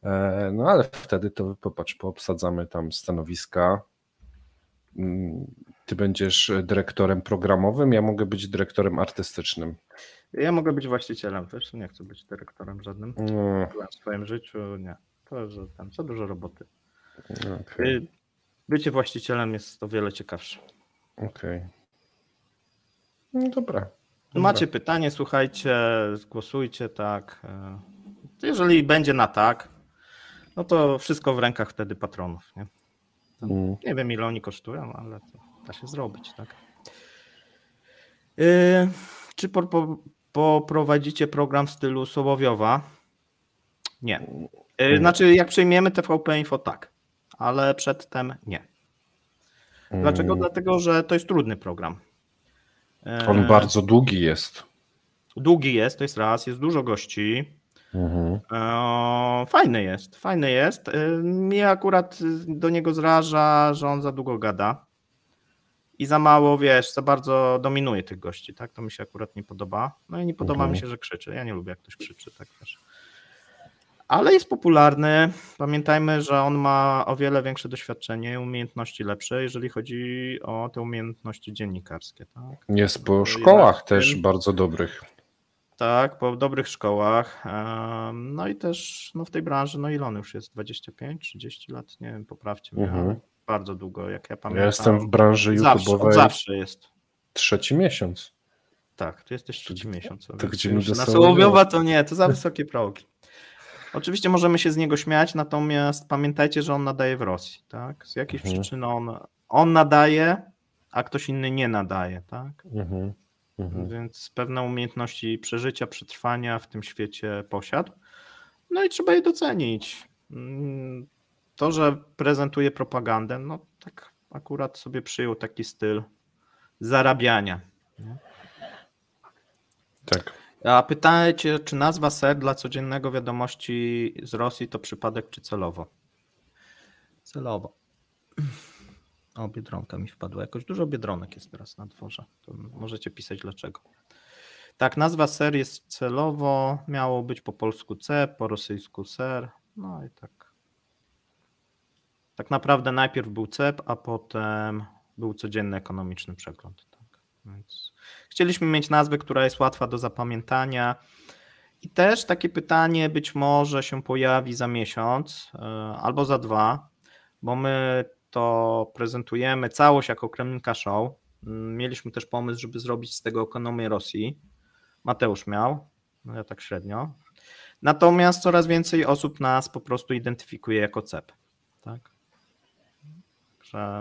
E, no ale wtedy to popatrz, poobsadzamy tam stanowiska. Mm, ty będziesz dyrektorem programowym, ja mogę być dyrektorem artystycznym. Ja mogę być właścicielem też, nie chcę być dyrektorem żadnym. No. W swoim życiu nie. To jest tam za dużo roboty. Okay bycie właścicielem jest o wiele ciekawsze. Okej. Okay. No dobra. Dobra. Macie pytanie, słuchajcie, głosujcie, tak. E, jeżeli będzie na tak, no to wszystko w rękach wtedy patronów. Nie, mm. nie wiem, ile oni kosztują, ale to da się zrobić, tak. E, czy po, po, poprowadzicie program w stylu Sołowiowa? Nie. E, znaczy, jak przejmiemy TVP Info, tak ale przedtem nie. Mm. Dlaczego? Dlatego, że to jest trudny program. E, on e... bardzo długi jest. Długi jest, to jest raz, jest dużo gości. Mhm. E, fajny jest, fajny jest. E, mnie akurat do niego zraża, że on za długo gada i za mało, wiesz, za bardzo dominuje tych gości, tak? To mi się akurat nie podoba. No i nie podoba mhm. mi się, że krzyczy. Ja nie lubię, jak ktoś krzyczy, tak wiesz ale jest popularny. Pamiętajmy, że on ma o wiele większe doświadczenie i umiejętności lepsze, jeżeli chodzi o te umiejętności dziennikarskie. Tak? Jest po szkołach też bardzo dobrych. Tak, po dobrych szkołach. No i też no, w tej branży, no ile on już jest? 25-30 lat? Nie wiem, poprawcie mnie, mhm. bardzo długo, jak ja pamiętam. Ja jestem w branży YouTube'owej. Zawsze jest. Trzeci miesiąc. Tak, tu jesteś trzeci miesiąc. To gdzie na Słowiowa to nie, to za wysokie progi. Oczywiście możemy się z niego śmiać, natomiast pamiętajcie, że on nadaje w Rosji, tak? Z jakiejś mhm. przyczyny on, on nadaje, a ktoś inny nie nadaje, tak? Mhm. Mhm. Więc pewne umiejętności przeżycia, przetrwania w tym świecie posiadł. No i trzeba je docenić. Mm, to, że prezentuje propagandę, no tak akurat sobie przyjął taki styl zarabiania. Nie? Tak. A pytałem cię, czy nazwa ser dla codziennego wiadomości z Rosji to przypadek czy celowo? Celowo. O, biedronka mi wpadła. Jakoś dużo biedronek jest teraz na dworze. To możecie pisać dlaczego. Tak, nazwa ser jest celowo. Miało być po polsku C, po rosyjsku ser. No i tak. Tak naprawdę najpierw był CEP, a potem był codzienny ekonomiczny przegląd. Więc chcieliśmy mieć nazwę, która jest łatwa do zapamiętania. I też takie pytanie być może się pojawi za miesiąc e, albo za dwa, bo my to prezentujemy całość jako Kremlinka Show. Mm, mieliśmy też pomysł, żeby zrobić z tego ekonomię Rosji. Mateusz miał, no ja tak średnio. Natomiast coraz więcej osób nas po prostu identyfikuje jako CEP. Tak?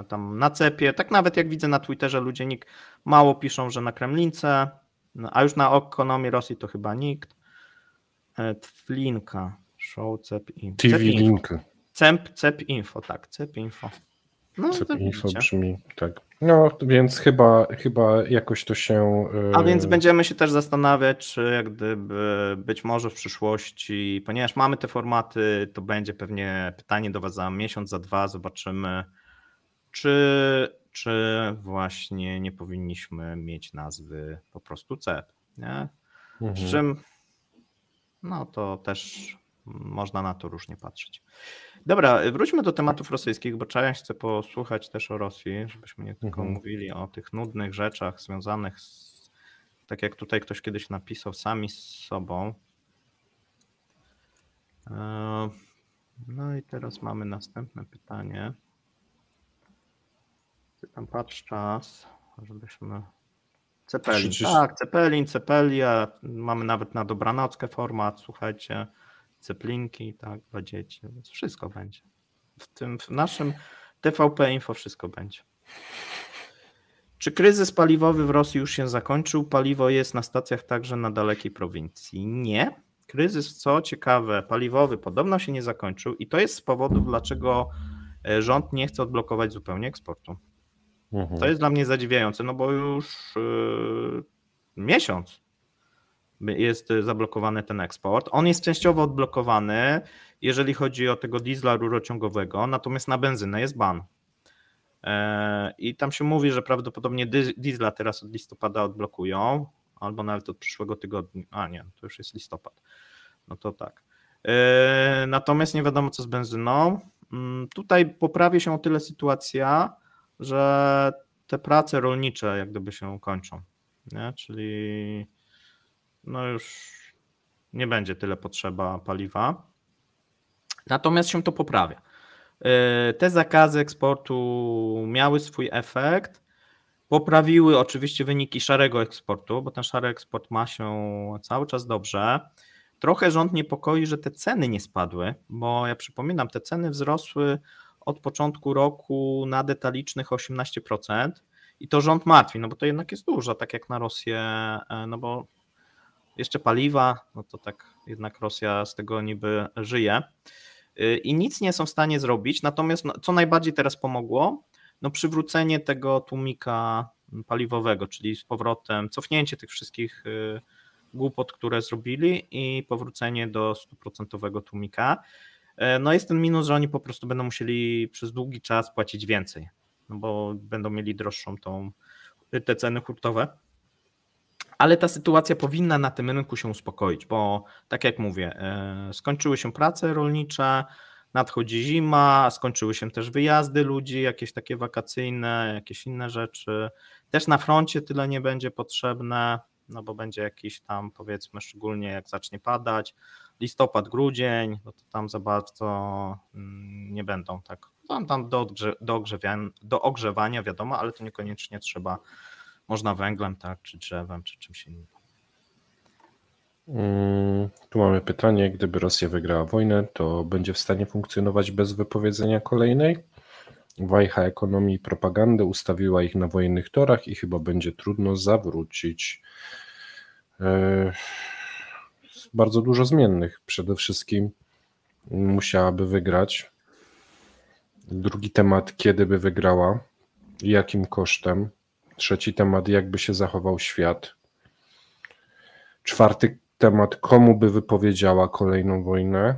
tam na cepie. Tak nawet jak widzę na Twitterze, ludzie nikt mało piszą, że na Kremlince, no, a już na ekonomii Rosji to chyba nikt. E, Tflinka, show cep info. TV cep link. Cep, cep info, tak, cep info. No, cep info widzicie. brzmi, tak. No, więc chyba, chyba jakoś to się. E, a więc będziemy się też zastanawiać, czy jak gdyby być może w przyszłości, ponieważ mamy te formaty, to będzie pewnie pytanie do Was za miesiąc, za dwa, zobaczymy czy, czy właśnie nie powinniśmy mieć nazwy po prostu CEP. Nie? Mhm. czym no to też można na to różnie patrzeć. Dobra, wróćmy do tematów rosyjskich, bo część chcę posłuchać też o Rosji, żebyśmy nie tylko mhm. mówili o tych nudnych rzeczach związanych z, tak jak tutaj ktoś kiedyś napisał, sami z sobą. E, no i teraz mamy następne pytanie tam patrz czas, żebyśmy... Cepelin, tak, Cepelin, Cepelia, mamy nawet na dobranockę format, słuchajcie, Ceplinki, tak, dla dzieci, więc wszystko będzie. W tym w naszym TVP Info wszystko będzie. Czy kryzys paliwowy w Rosji już się zakończył? Paliwo jest na stacjach także na dalekiej prowincji. Nie. Kryzys, co ciekawe, paliwowy podobno się nie zakończył i to jest z powodów, dlaczego e, rząd nie chce odblokować zupełnie eksportu. Mhm. To jest dla mnie zadziwiające, no bo już yy, miesiąc jest zablokowany ten eksport. On jest częściowo odblokowany, jeżeli chodzi o tego diesla rurociągowego, natomiast na benzynę jest ban. E, I tam się mówi, że prawdopodobnie diesla teraz od listopada odblokują, albo nawet od przyszłego tygodnia. A nie, to już jest listopad. No to tak. E, natomiast nie wiadomo, co z benzyną. Mm, tutaj poprawi się o tyle sytuacja, że te prace rolnicze jak gdyby się kończą, nie? czyli no już nie będzie tyle potrzeba paliwa. Natomiast się to poprawia. Yy, te zakazy eksportu miały swój efekt. Poprawiły oczywiście wyniki szarego eksportu, bo ten szary eksport ma się cały czas dobrze. Trochę rząd niepokoi, że te ceny nie spadły, bo ja przypominam, te ceny wzrosły od początku roku na detalicznych 18%. I to rząd martwi, no bo to jednak jest dużo, tak jak na Rosję, e, no bo jeszcze paliwa, no to tak jednak Rosja z tego niby żyje. Y, I nic nie są w stanie zrobić. Natomiast no, co najbardziej teraz pomogło, no przywrócenie tego tłumika paliwowego, czyli z powrotem, cofnięcie tych wszystkich y, głupot, które zrobili i powrócenie do 100% tłumika. E, no jest ten minus, że oni po prostu będą musieli przez długi czas płacić więcej, no bo będą mieli droższą tą, te ceny hurtowe. Ale ta sytuacja powinna na tym rynku się uspokoić, bo tak jak mówię, e, skończyły się prace rolnicze, nadchodzi zima, skończyły się też wyjazdy ludzi, jakieś takie wakacyjne, jakieś inne rzeczy. Też na froncie tyle nie będzie potrzebne, no bo będzie jakiś tam, powiedzmy, szczególnie jak zacznie padać, listopad, grudzień, no to tam za bardzo mm, nie będą tak. Tam, no, tam do, do, ogrzewania, do ogrzewania wiadomo, ale to niekoniecznie trzeba, można węglem, tak, czy drzewem, czy czymś innym. Hmm, tu mamy pytanie, gdyby Rosja wygrała wojnę, to będzie w stanie funkcjonować bez wypowiedzenia kolejnej? Wajcha ekonomii i propagandy ustawiła ich na wojennych torach i chyba będzie trudno zawrócić. Yy bardzo dużo zmiennych. Przede wszystkim musiałaby wygrać. Drugi temat, kiedy by wygrała, jakim kosztem. Trzeci temat, jakby się zachował świat. Czwarty temat, komu by wypowiedziała kolejną wojnę.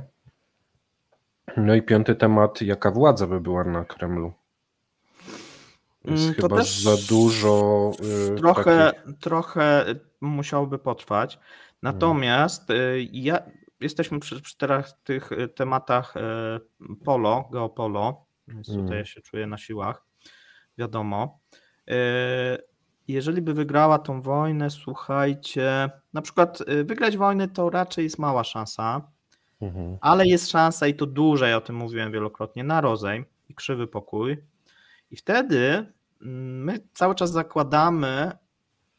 No i piąty temat, jaka władza by była na Kremlu. Jest mm, to chyba też za dużo. Y, trochę, takich... trochę musiałoby potrwać. Natomiast y, ja, jesteśmy przy, przy teraz tych y, tematach y, polo, geopolo, więc tutaj mm. ja się czuję na siłach, wiadomo. Jeżeli by wygrała tą wojnę, słuchajcie, na przykład wygrać wojny to raczej jest mała szansa, mhm. ale jest szansa i to duża, ja o tym mówiłem wielokrotnie, na rozejm i krzywy pokój. I wtedy mm, my cały czas zakładamy,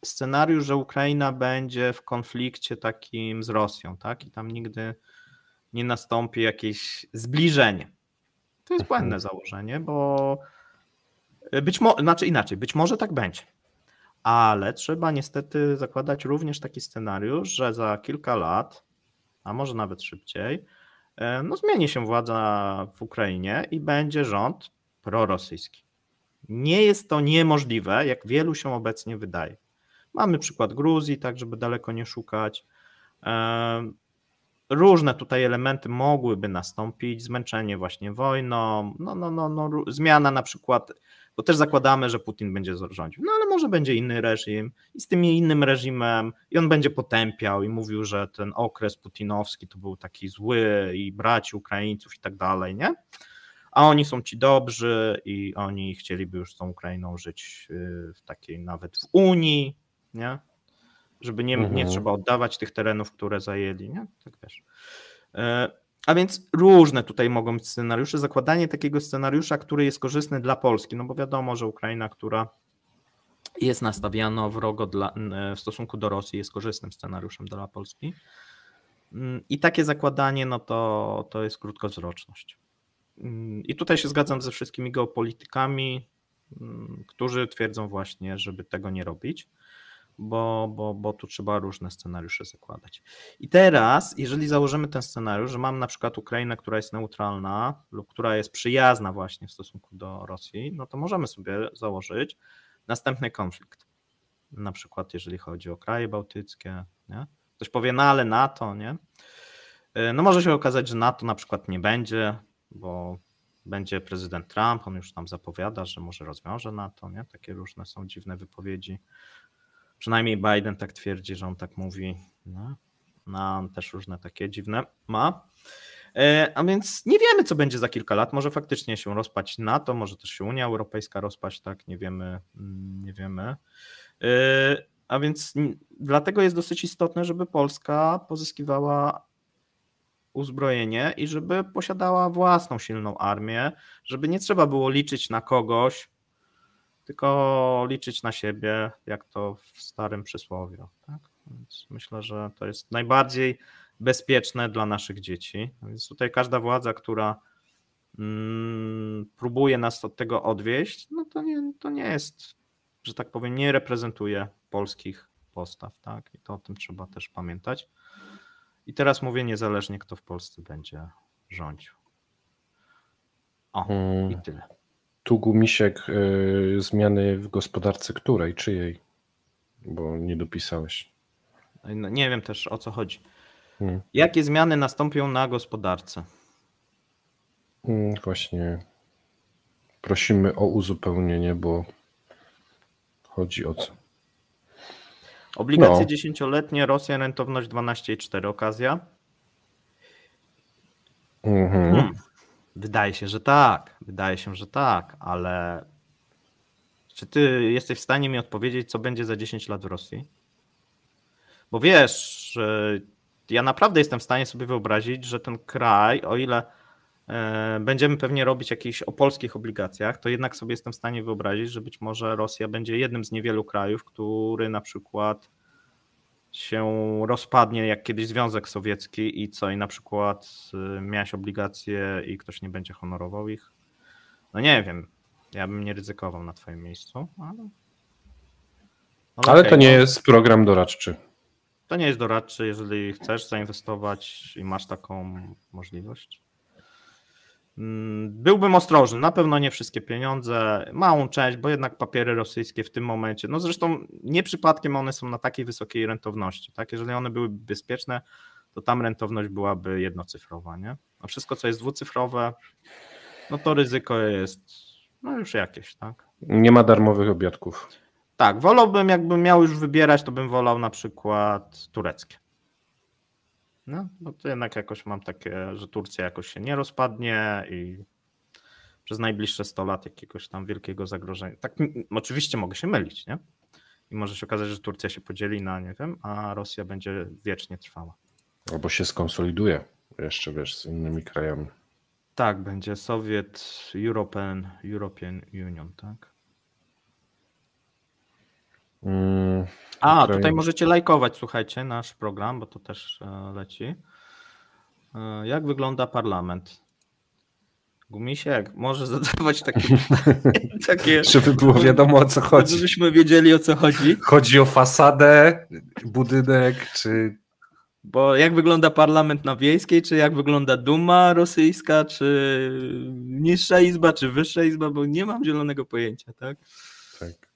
scenariusz, że Ukraina będzie w konflikcie takim z Rosją, tak? I tam nigdy nie nastąpi jakieś zbliżenie. To jest błędne mhm. założenie, bo być może, znaczy inaczej, być może tak będzie. Ale trzeba niestety zakładać również taki scenariusz, że za kilka lat, a może nawet szybciej, e, no zmieni się władza w Ukrainie i będzie rząd prorosyjski. Nie jest to niemożliwe, jak wielu się obecnie wydaje. Mamy przykład Gruzji, tak żeby daleko nie szukać. E, różne tutaj elementy mogłyby nastąpić, zmęczenie właśnie wojną, no, no, no, no, zmiana na przykład, bo też zakładamy, że Putin będzie rządził, no ale może będzie inny reżim i z tym innym reżimem i on będzie potępiał i mówił, że ten okres putinowski to był taki zły i braci Ukraińców i tak dalej, nie? a oni są ci dobrzy i oni chcieliby już z tą Ukrainą żyć y, w takiej nawet w Unii, nie? Żeby nie, mhm. trzeba oddawać tych terenów, które zajęli, nie? Tak wiesz. E, a więc różne tutaj mogą być scenariusze. Zakładanie takiego scenariusza, który jest korzystny dla Polski, no bo wiadomo, że Ukraina, która jest nastawiana wrogo dla, e, w stosunku do Rosji, jest korzystnym scenariuszem dla Polski. Mm, I takie zakładanie, no to, to jest krótkowzroczność. Mm, I tutaj się zgadzam ze wszystkimi geopolitykami, mm, którzy twierdzą właśnie, żeby tego nie robić bo, bo, bo tu trzeba różne scenariusze zakładać. I teraz, jeżeli założymy ten scenariusz, że mamy na przykład Ukrainę, która jest neutralna lub która jest przyjazna właśnie w stosunku do Rosji, no to możemy sobie założyć następny konflikt. Na przykład, jeżeli chodzi o kraje bałtyckie, nie? Ktoś powie, no ale NATO, nie? E, no może się okazać, że NATO na przykład nie będzie, bo będzie prezydent Trump, on już tam zapowiada, że może rozwiąże NATO, nie? Takie różne są dziwne wypowiedzi Przynajmniej Biden tak twierdzi, że on tak mówi. No, no on też różne takie dziwne ma. E, a więc nie wiemy, co będzie za kilka lat. Może faktycznie się rozpać NATO, może też się Unia Europejska rozpać, tak? Nie wiemy, mm, nie wiemy. E, a więc dlatego jest dosyć istotne, żeby Polska pozyskiwała uzbrojenie i żeby posiadała własną silną armię, żeby nie trzeba było liczyć na kogoś, tylko liczyć na siebie, jak to w starym przysłowiu. Tak? Więc myślę, że to jest najbardziej bezpieczne dla naszych dzieci. Więc tutaj każda władza, która mm, próbuje nas od tego odwieść, no to nie, to nie jest, że tak powiem, nie reprezentuje polskich postaw, tak? I to o tym trzeba też pamiętać. I teraz mówię niezależnie, kto w Polsce będzie rządził. O, hmm. i tyle. Tugu Misiek y, zmiany w gospodarce której, czyjej? Bo nie dopisałeś. No, no, nie wiem też o co chodzi. Hmm. Jakie zmiany nastąpią na gospodarce? Hmm, właśnie. Prosimy o uzupełnienie, bo chodzi o co? Obligacje no. dziesięcioletnie, Rosja, rentowność 12,4, okazja. Mhm. Hmm. Wydaje się, że tak. Wydaje się, że tak, ale czy ty jesteś w stanie mi odpowiedzieć, co będzie za 10 lat w Rosji? Bo wiesz, ja naprawdę jestem w stanie sobie wyobrazić, że ten kraj, o ile e, będziemy pewnie robić jakieś o polskich obligacjach, to jednak sobie jestem w stanie wyobrazić, że być może Rosja będzie jednym z niewielu krajów, który na przykład się rozpadnie jak kiedyś Związek Sowiecki i co, i na przykład y, miałeś obligacje i ktoś nie będzie honorował ich? No nie wiem, ja bym nie ryzykował na twoim miejscu, ale... No ale okay, to nie no. jest program doradczy. To nie jest doradczy, jeżeli chcesz zainwestować i masz taką możliwość. Mm, byłbym ostrożny, na pewno nie wszystkie pieniądze, małą część, bo jednak papiery rosyjskie w tym momencie, no zresztą nie przypadkiem one są na takiej wysokiej rentowności, tak? Jeżeli one byłyby bezpieczne, to tam rentowność byłaby jednocyfrowa, nie? A wszystko, co jest dwucyfrowe, no to ryzyko jest no już jakieś, tak? Nie ma darmowych obiadków. Tak, wolałbym, jakbym miał już wybierać, to bym wolał na przykład tureckie. No, bo no to jednak jakoś mam takie, że Turcja jakoś się nie rozpadnie i przez najbliższe 100 lat jakiegoś tam wielkiego zagrożenia. Tak, oczywiście mogę się mylić, nie? I może się okazać, że Turcja się podzieli na, nie wiem, a Rosja będzie wiecznie trwała. Albo się skonsoliduje jeszcze, wiesz, z innymi krajami. Tak, będzie Sowiet, European, European Union, tak? Mm, A, tutaj możecie lajkować, słuchajcie, nasz program, bo to też e, leci. E, jak wygląda parlament? Gumisiek, może [laughs] zadawać takie, takie... [laughs] Żeby było wiadomo o co chodzi. Żebyśmy wiedzieli o co chodzi. Chodzi o fasadę, budynek, czy... Bo jak wygląda parlament na wiejskiej, czy jak wygląda Duma rosyjska, czy niższa izba, czy wyższa izba, bo nie mam zielonego pojęcia, tak? Tak.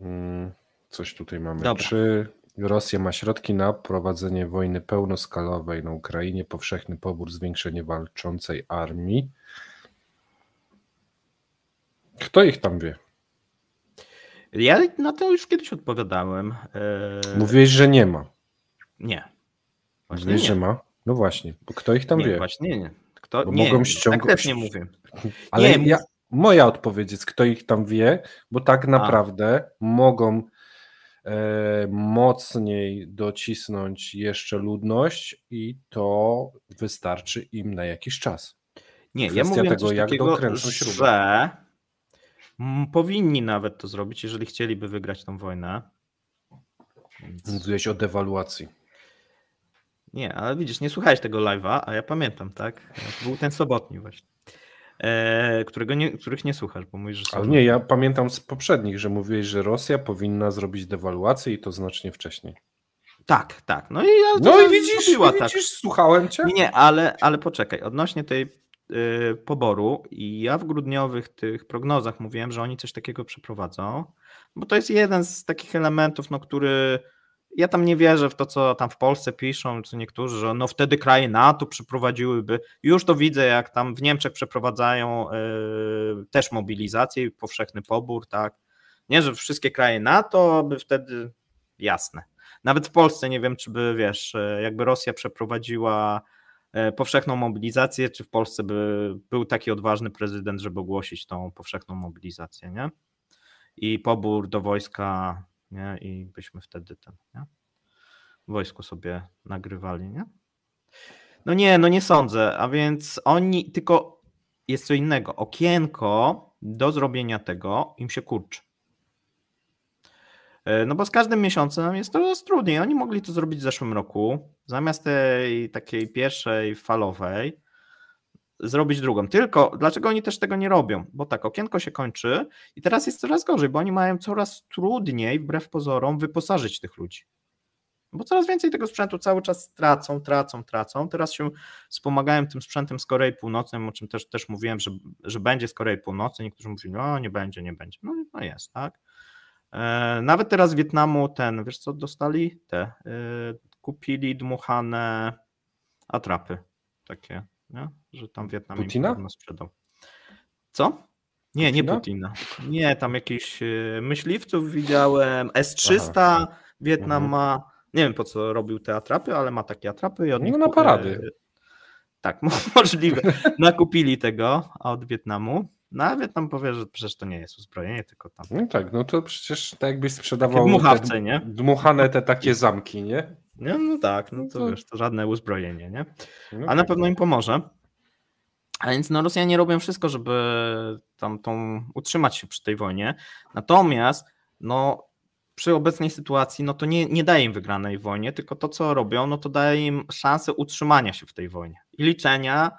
Mm, coś tutaj mamy. Dobra. Czy Rosja ma środki na prowadzenie wojny pełnoskalowej na Ukrainie, powszechny pobór, zwiększenie walczącej armii? Kto ich tam wie? Ja na to już kiedyś odpowiadałem. Yy... Mówiłeś, że nie ma. Nie. Właśnie Mówiłeś, nie. że ma? No właśnie, bo kto ich tam nie, wie? Właśnie nie. Kto... Bo nie, mogą ściągnąć. Tak też nie mówię. Ale nie, ja moja odpowiedź jest, kto ich tam wie, bo tak naprawdę A. mogą e, mocniej docisnąć jeszcze ludność i to wystarczy im na jakiś czas. Nie, Kwestia ja mówię tego, jak takiego, dokręcą śrubę. Że powinni nawet to zrobić, jeżeli chcieliby wygrać tą wojnę. Mówiłeś o dewaluacji. Nie, ale widzisz, nie słuchałeś tego live'a, a ja pamiętam, tak? Był ten sobotni właśnie. E, którego nie, których nie słuchasz, bo mówisz, że Ale nie, ja pamiętam z poprzednich, że mówiłeś, że Rosja powinna zrobić dewaluację i to znacznie wcześniej. Tak, tak. No i ja no i widzisz, i tak. widzisz tak. słuchałem cię. Nie, ale, ale poczekaj, odnośnie tej y, poboru i ja w grudniowych tych prognozach mówiłem, że oni coś takiego przeprowadzą, bo to jest jeden z takich elementów, no, który ja tam nie wierzę w to, co tam w Polsce piszą, co niektórzy, że no wtedy kraje NATO przeprowadziłyby. Już to widzę, jak tam w Niemczech przeprowadzają yy, też mobilizację, powszechny pobór, tak. Nie, że wszystkie kraje NATO by wtedy jasne. Nawet w Polsce nie wiem, czy by wiesz, e, jakby Rosja przeprowadziła e, powszechną mobilizację, czy w Polsce by był taki odważny prezydent, żeby ogłosić tą powszechną mobilizację, nie? I pobór do wojska nie? I byśmy wtedy ten, nie? Wojsko sobie nagrywali, nie? No nie, no nie sądzę, a więc oni, tylko jest co innego, okienko do zrobienia tego im się kurczy. E, no bo z każdym miesiącem jest coraz trudniej. Oni mogli to zrobić w zeszłym roku. Zamiast tej takiej pierwszej falowej, zrobić drugą. Tylko dlaczego oni też tego nie robią? Bo tak, okienko się kończy i teraz jest coraz gorzej, bo oni mają coraz trudniej, wbrew pozorom, wyposażyć tych ludzi. Bo coraz więcej tego sprzętu cały czas tracą, tracą, tracą. Teraz się wspomagają tym sprzętem z Korei Północnej, o czym też, też mówiłem, że, że będzie z Korei Północnej. Niektórzy mówili, no nie będzie, nie będzie. No, no jest, tak. E, nawet teraz z Wietnamu ten, wiesz co, dostali te, y, kupili dmuchane atrapy takie nie? że tam Wietnam Putina? im sprzedał. Co? Nie, Putina? nie Putina. Nie, tam jakichś y, myśliwców widziałem. S-300 Aha. Wietnam mhm. ma. Nie wiem po co robił te atrapy, ale ma takie atrapy i od no, nich. No na parady. Y, tak, [laughs] możliwe. Nakupili tego od Wietnamu. No a Wietnam powie, że przecież to nie jest uzbrojenie, tylko tam. No tak, no to przecież tak jakbyś sprzedawał. Takie dmuchawce, nie? Dmuchane te takie zamki, nie? Nie? No tak, no, no to, już wiesz, to żadne uzbrojenie, nie? No A na tak, pewno no. im pomoże. A więc no, Rosjanie robią wszystko, żeby tam tą, utrzymać się przy tej wojnie. Natomiast no, przy obecnej sytuacji no to nie, nie daje im wygranej wojnie, tylko to, co robią, no to daje im szansę utrzymania się w tej wojnie i liczenia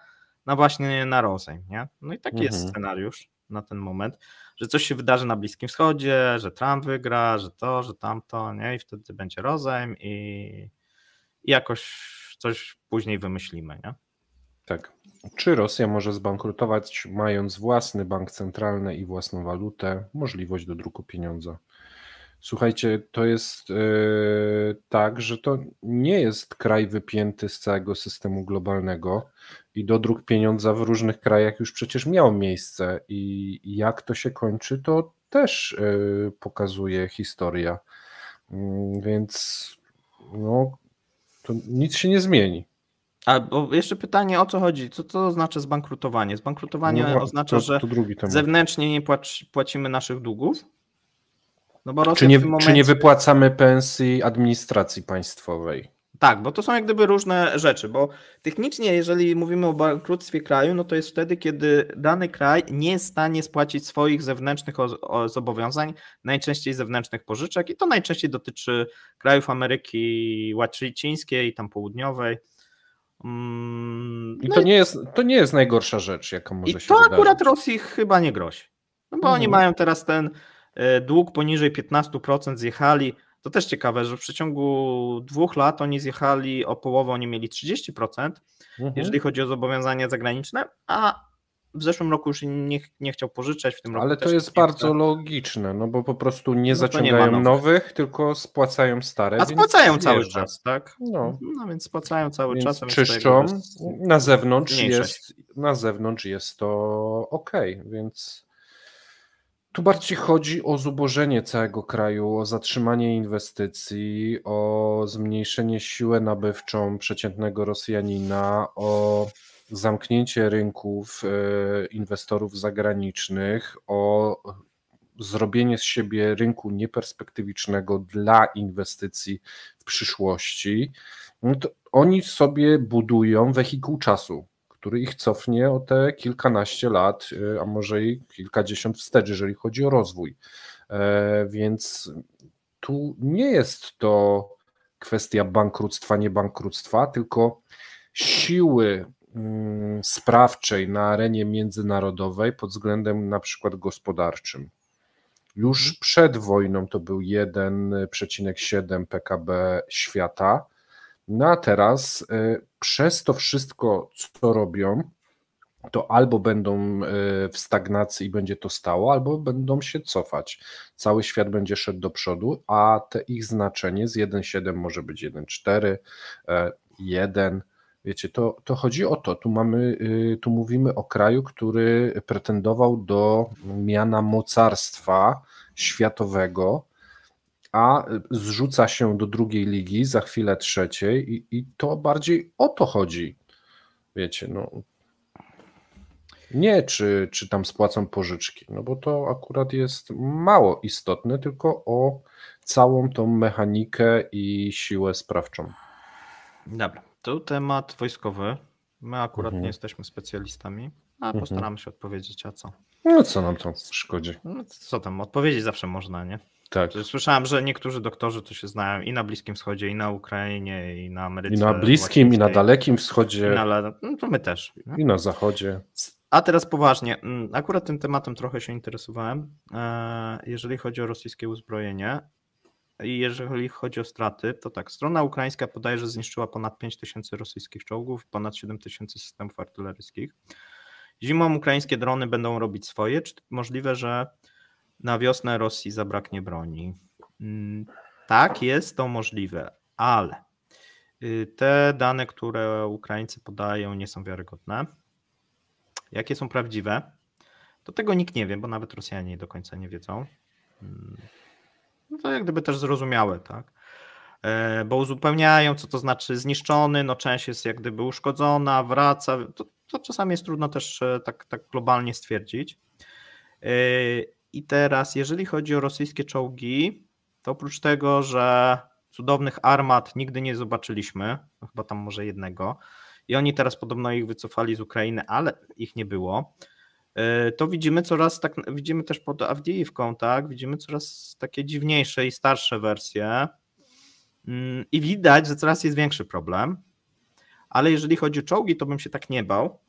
na właśnie na rozejm. Nie? No i taki mhm. jest scenariusz na ten moment że coś się wydarzy na Bliskim Wschodzie, że Trump wygra, że to, że tamto, nie? I wtedy będzie rozejm i, i jakoś coś później wymyślimy, nie? Tak. Czy Rosja może zbankrutować, mając własny bank centralny i własną walutę, możliwość do druku pieniądza? Słuchajcie, to jest yy, tak, że to nie jest kraj wypięty z całego systemu globalnego i dodruk pieniądza w różnych krajach już przecież miał miejsce i jak to się kończy, to też yy, pokazuje historia. Yy, więc no, to nic się nie zmieni. A jeszcze pytanie, o co chodzi? Co to oznacza zbankrutowanie? Zbankrutowanie no, oznacza, to, to że zewnętrznie nie płac, płacimy naszych długów? No bo czy, nie, momencie... czy nie wypłacamy pensji administracji państwowej? Tak, bo to są jak gdyby różne rzeczy, bo technicznie, jeżeli mówimy o bankructwie kraju, no to jest wtedy, kiedy dany kraj nie jest w stanie spłacić swoich zewnętrznych zobowiązań, najczęściej zewnętrznych pożyczek, i to najczęściej dotyczy krajów Ameryki Łacińskiej, tam południowej. Mm, I no to, i... Nie jest, to nie jest najgorsza rzecz, jaką może I się to wydarzyć. akurat Rosji chyba nie grozi. No bo mhm. oni mają teraz ten E, dług poniżej 15% zjechali. To też ciekawe, że w przeciągu dwóch lat oni zjechali o połowę, oni mieli 30%, mhm. jeżeli chodzi o zobowiązania zagraniczne, a w zeszłym roku już nie, nie chciał pożyczać, w tym roku Ale to jest bardzo chce. logiczne, no bo po prostu nie no zaciągają nie nowych. tylko spłacają stare. A spłacają cały czas, tak? No. no więc spłacają cały więc czas. Czyszczą, na zewnątrz, jest, na zewnątrz jest to ok, więc tu bardziej chodzi o zubożenie całego kraju, o zatrzymanie inwestycji, o zmniejszenie siły nabywczą przeciętnego Rosjanina, o zamknięcie rynków e, inwestorów zagranicznych, o zrobienie z siebie rynku nieperspektywicznego dla inwestycji w przyszłości. No oni sobie budują wehikuł czasu który ich cofnie o te kilkanaście lat, y, a może i kilkadziesiąt wstecz, jeżeli chodzi o rozwój. E, więc tu nie jest to kwestia bankructwa, niebankructwa, tylko siły mm, sprawczej na arenie międzynarodowej pod względem na przykład gospodarczym. Już mhm. przed wojną to był 1,7 PKB świata. No a teraz y, przez to wszystko, co robią, to albo będą y, w stagnacji i będzie to stało, albo będą się cofać. Cały świat będzie szedł do przodu, a te ich znaczenie z 1,7 może być 1,4, 1. E, Wiecie, to, to chodzi o to. Tu, mamy, y, tu mówimy o kraju, który pretendował do miana mocarstwa światowego, a y, zrzuca się do drugiej ligi, za chwilę trzeciej i, i to bardziej o to chodzi. Wiecie, no nie czy, czy tam spłacą pożyczki, no bo to akurat jest mało istotne, tylko o całą tą mechanikę i siłę sprawczą. Dobra, to temat wojskowy. My akurat mhm. nie jesteśmy specjalistami, a mhm. postaramy się odpowiedzieć, a co? No co nam to szkodzi? No, co tam, odpowiedzieć zawsze można, nie? Tak. Słyszałem, że niektórzy doktorzy to się znają i na Bliskim Wschodzie, i na Ukrainie, i na Ameryce. I na Bliskim, i na Dalekim Wschodzie. I na, no to my też. I na Zachodzie. A teraz poważnie. Mm, akurat tym tematem trochę się interesowałem, e, jeżeli chodzi o rosyjskie uzbrojenie. I jeżeli chodzi o straty, to tak, strona ukraińska podaje, że zniszczyła ponad 5 tysięcy rosyjskich czołgów, ponad 7 tysięcy systemów artyleryjskich. Zimą ukraińskie drony będą robić swoje, możliwe, że na wiosnę Rosji zabraknie broni. Mm, tak, jest to możliwe, ale y, te dane, które Ukraińcy podają, nie są wiarygodne. Jakie są prawdziwe? To tego nikt nie wie, bo nawet Rosjanie do końca nie wiedzą. Mm, no to jak gdyby też zrozumiałe, tak? E, bo uzupełniają, co to znaczy zniszczony, no część jest jak gdyby uszkodzona, wraca. To, to czasami jest trudno też e, tak, tak globalnie stwierdzić. E, i teraz, jeżeli chodzi o rosyjskie czołgi, to oprócz tego, że cudownych armat nigdy nie zobaczyliśmy, no chyba tam może jednego, i oni teraz podobno ich wycofali z Ukrainy, ale ich nie było, y, to widzimy coraz tak, widzimy też pod Awdijiwką, tak, widzimy coraz takie dziwniejsze i starsze wersje mm, i widać, że coraz jest większy problem, ale jeżeli chodzi o czołgi, to bym się tak nie bał,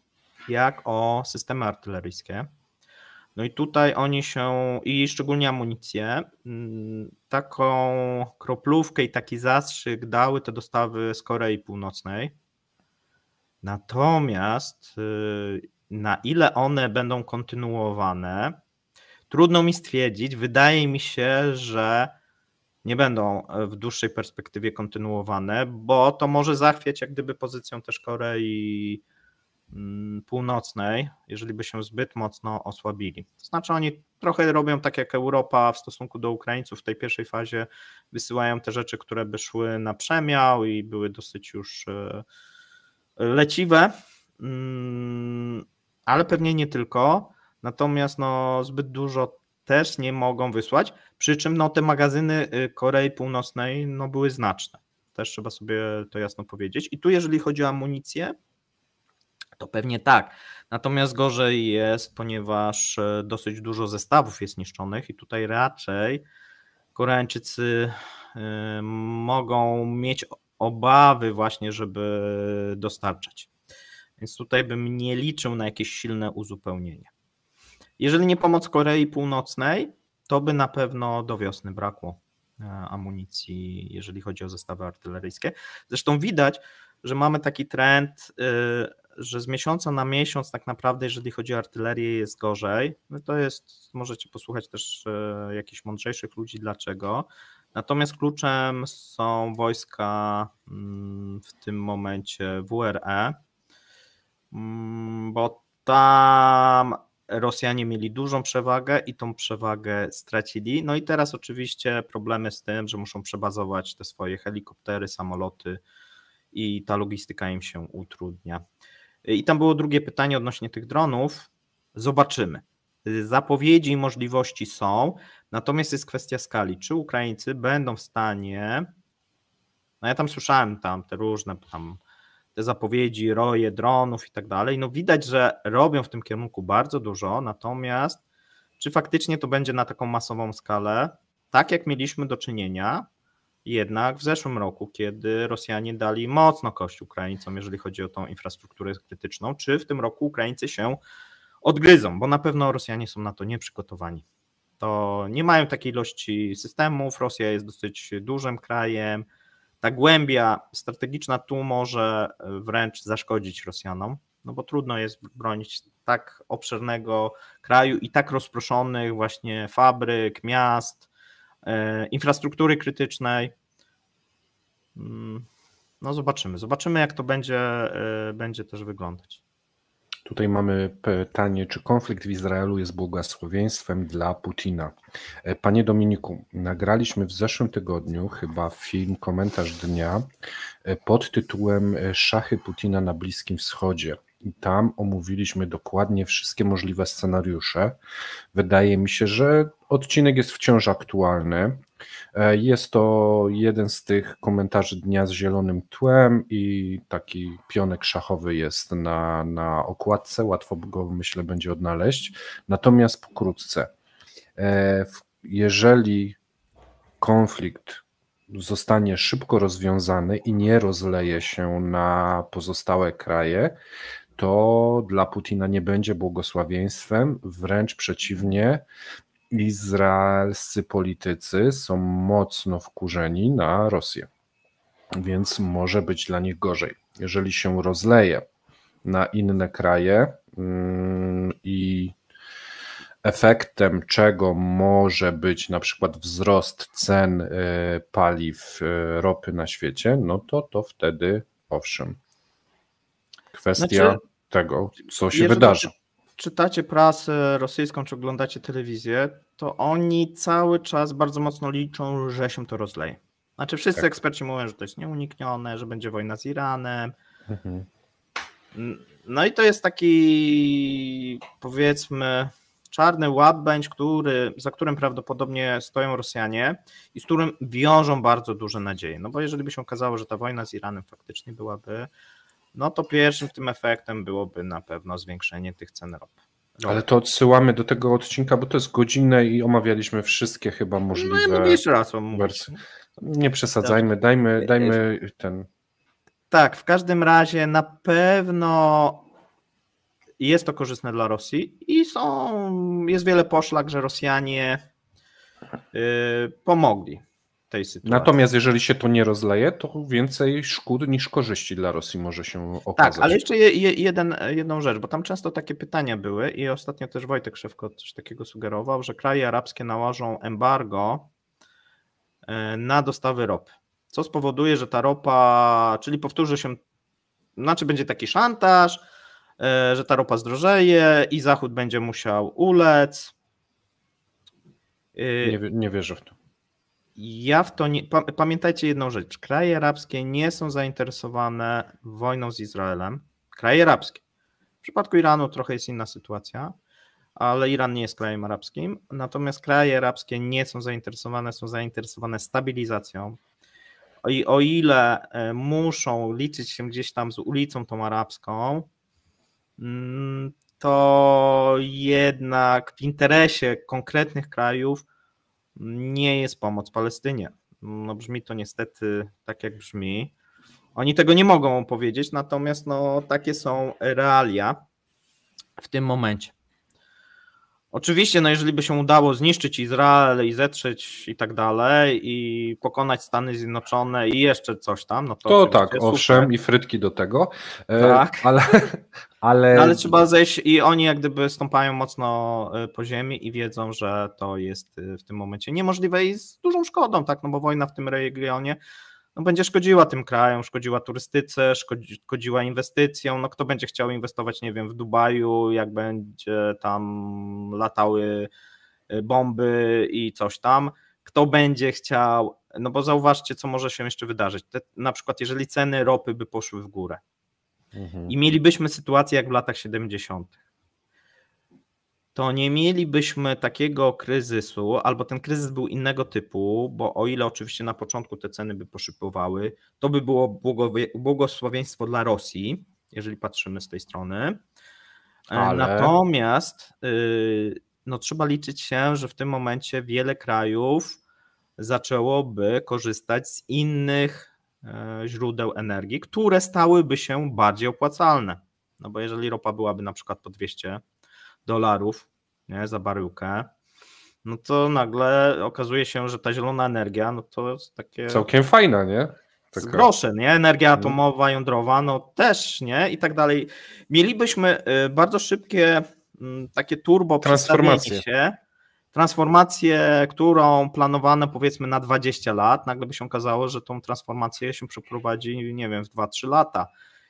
jak o systemy artyleryjskie, no i tutaj oni się, i szczególnie amunicję, mm, taką kroplówkę i taki zastrzyk dały te dostawy z Korei Północnej. Natomiast y, na ile one będą kontynuowane, trudno mi stwierdzić. Wydaje mi się, że nie będą e, w dłuższej perspektywie kontynuowane, bo to może zachwiać jak gdyby pozycją też Korei Mm, północnej, jeżeli by się zbyt mocno osłabili. To znaczy oni trochę robią tak jak Europa w stosunku do Ukraińców w tej pierwszej fazie wysyłają te rzeczy, które by szły na przemiał i były dosyć już e, leciwe, mm, ale pewnie nie tylko. Natomiast no, zbyt dużo też nie mogą wysłać, przy czym no, te magazyny y, Korei Północnej no, były znaczne. Też trzeba sobie to jasno powiedzieć. I tu jeżeli chodzi o amunicję, to pewnie tak. Natomiast gorzej jest, ponieważ e, dosyć dużo zestawów jest niszczonych i tutaj raczej Koreańczycy e, mogą mieć obawy właśnie, żeby dostarczać. Więc tutaj bym nie liczył na jakieś silne uzupełnienie. Jeżeli nie pomoc Korei Północnej, to by na pewno do wiosny brakło e, amunicji, jeżeli chodzi o zestawy artyleryjskie. Zresztą widać, że mamy taki trend, y, że z miesiąca na miesiąc tak naprawdę, jeżeli chodzi o artylerię, jest gorzej. No to jest, możecie posłuchać też y, jakichś mądrzejszych ludzi, dlaczego. Natomiast kluczem są wojska mm, w tym momencie WRE, mm, bo tam Rosjanie mieli dużą przewagę i tą przewagę stracili. No i teraz oczywiście problemy z tym, że muszą przebazować te swoje helikoptery, samoloty, i ta logistyka im się utrudnia. I tam było drugie pytanie odnośnie tych dronów. Zobaczymy. Zapowiedzi i możliwości są, natomiast jest kwestia skali. Czy Ukraińcy będą w stanie. No ja tam słyszałem tam te różne tam te zapowiedzi, roje dronów i tak dalej. No widać, że robią w tym kierunku bardzo dużo, natomiast czy faktycznie to będzie na taką masową skalę, tak jak mieliśmy do czynienia jednak w zeszłym roku, kiedy Rosjanie dali mocno kość Ukraińcom, jeżeli chodzi o tą infrastrukturę krytyczną, czy w tym roku Ukraińcy się odgryzą, bo na pewno Rosjanie są na to nieprzygotowani. To nie mają takiej ilości systemów, Rosja jest dosyć dużym krajem, ta głębia strategiczna tu może wręcz zaszkodzić Rosjanom, no bo trudno jest bronić tak obszernego kraju i tak rozproszonych właśnie fabryk, miast, E, infrastruktury krytycznej. Mm, no zobaczymy, zobaczymy jak to będzie, e, będzie też wyglądać. Tutaj mamy pytanie, czy konflikt w Izraelu jest błogosławieństwem dla Putina? E, panie Dominiku, nagraliśmy w zeszłym tygodniu chyba film Komentarz Dnia pod tytułem Szachy Putina na Bliskim Wschodzie i tam omówiliśmy dokładnie wszystkie możliwe scenariusze. Wydaje mi się, że odcinek jest wciąż aktualny. E, jest to jeden z tych komentarzy dnia z zielonym tłem i taki pionek szachowy jest na, na okładce, łatwo go myślę będzie odnaleźć. Natomiast pokrótce, e, jeżeli konflikt zostanie szybko rozwiązany i nie rozleje się na pozostałe kraje, to dla Putina nie będzie błogosławieństwem, wręcz przeciwnie. Izraelscy politycy są mocno wkurzeni na Rosję, więc może być dla nich gorzej. Jeżeli się rozleje na inne kraje mm, i efektem czego może być na przykład wzrost cen y, paliw y, ropy na świecie, no to to wtedy owszem kwestia znaczy, tego, co się wydarzy. Czytacie prasę rosyjską, czy oglądacie telewizję, to oni cały czas bardzo mocno liczą, że się to rozleje. Znaczy wszyscy tak. eksperci mówią, że to jest nieuniknione, że będzie wojna z Iranem. Mhm. No i to jest taki powiedzmy czarny łabędź, który, za którym prawdopodobnie stoją Rosjanie i z którym wiążą bardzo duże nadzieje. No bo jeżeli by się okazało, że ta wojna z Iranem faktycznie byłaby no to pierwszym tym efektem byłoby na pewno zwiększenie tych cen ropy. Ale to odsyłamy do tego odcinka, bo to jest godzinę i omawialiśmy wszystkie chyba możliwe. No ja jeszcze raz omówić. Nie przesadzajmy, dajmy, dajmy ten. Tak, w każdym razie na pewno jest to korzystne dla Rosji i są, jest wiele poszlak, że Rosjanie y, pomogli tej sytuacji. Natomiast jeżeli się to nie rozleje, to więcej szkód niż korzyści dla Rosji może się tak, okazać. Tak, ale jeszcze je, jeden, jedną rzecz, bo tam często takie pytania były i ostatnio też Wojtek Szewko coś takiego sugerował, że kraje arabskie nałożą embargo e, na dostawy ropy, co spowoduje, że ta ropa, czyli powtórzy się, znaczy będzie taki szantaż, e, że ta ropa zdrożeje i Zachód będzie musiał ulec. Y, nie, nie wierzę w to. Ja w to nie. Pamiętajcie jedną rzecz. Kraje arabskie nie są zainteresowane wojną z Izraelem. Kraje arabskie. W przypadku Iranu trochę jest inna sytuacja, ale Iran nie jest krajem arabskim. Natomiast kraje arabskie nie są zainteresowane, są zainteresowane stabilizacją. I o ile e, muszą liczyć się gdzieś tam z ulicą tą arabską, mm, to jednak w interesie konkretnych krajów nie jest pomoc Palestynie. No brzmi to niestety tak, jak brzmi. Oni tego nie mogą powiedzieć, natomiast no, takie są realia w tym momencie. Oczywiście, no jeżeli by się udało zniszczyć Izrael i zetrzeć i tak dalej, i pokonać Stany Zjednoczone i jeszcze coś tam, no to. To tak, owszem, super. i frytki do tego. E, tak. Ale, [laughs] Ale... No, ale trzeba zejść i oni jak gdyby stąpają mocno y, po ziemi i wiedzą, że to jest y, w tym momencie niemożliwe i z dużą szkodą, tak, no bo wojna w tym regionie no, będzie szkodziła tym krajom, szkodziła turystyce, szkodziła inwestycjom, no kto będzie chciał inwestować, nie wiem, w Dubaju, jak będzie tam latały y, bomby i coś tam, kto będzie chciał, no bo zauważcie, co może się jeszcze wydarzyć, Te, na przykład jeżeli ceny ropy by poszły w górę, Mhm. I mielibyśmy sytuację jak w latach 70. To nie mielibyśmy takiego kryzysu, albo ten kryzys był innego typu, bo o ile oczywiście na początku te ceny by poszypowały, to by było błogosławieństwo dla Rosji, jeżeli patrzymy z tej strony. E, Ale... Natomiast y, no, trzeba liczyć się, że w tym momencie wiele krajów zaczęłoby korzystać z innych E, źródeł energii, które stałyby się bardziej opłacalne. No bo jeżeli ropa byłaby na przykład po 200 dolarów nie, za baryłkę, no to nagle okazuje się, że ta zielona energia, no to jest takie... Całkiem fajna, nie? Taka... Grosze, nie? Energia mhm. atomowa, jądrowa, no też, nie? I tak dalej. Mielibyśmy y, bardzo szybkie mm, takie turbo transformacje się transformację, którą planowano powiedzmy na 20 lat, nagle by się okazało, że tą transformację się przeprowadzi, nie wiem, w 2-3 lata.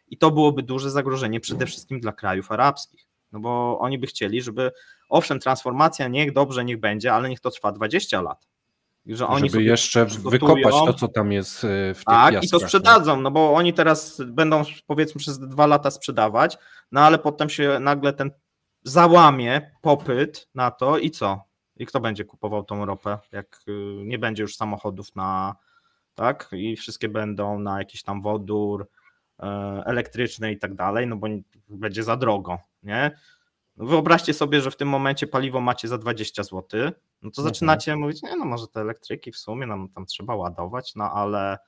I to byłoby duże zagrożenie przede wszystkim dla krajów arabskich, no bo oni by chcieli, żeby owszem, transformacja niech dobrze, niech będzie, ale niech to trwa 20 lat. I że oni żeby jeszcze wykopać to, co tam jest e, w tych Tak, piaskach, i to sprzedadzą, no bo oni teraz będą powiedzmy przez dwa lata sprzedawać, no ale potem się nagle ten załamie popyt na to i co? I kto będzie kupował tą ropę, jak y, nie będzie już samochodów na, tak? I wszystkie będą na jakiś tam wodór, e, elektryczne i tak dalej, no bo będzie za drogo, nie? No wyobraźcie sobie, że w tym momencie paliwo macie za 20 zł, no to mhm. zaczynacie mhm. mówić, nie no może te elektryki w sumie nam tam trzeba ładować, no ale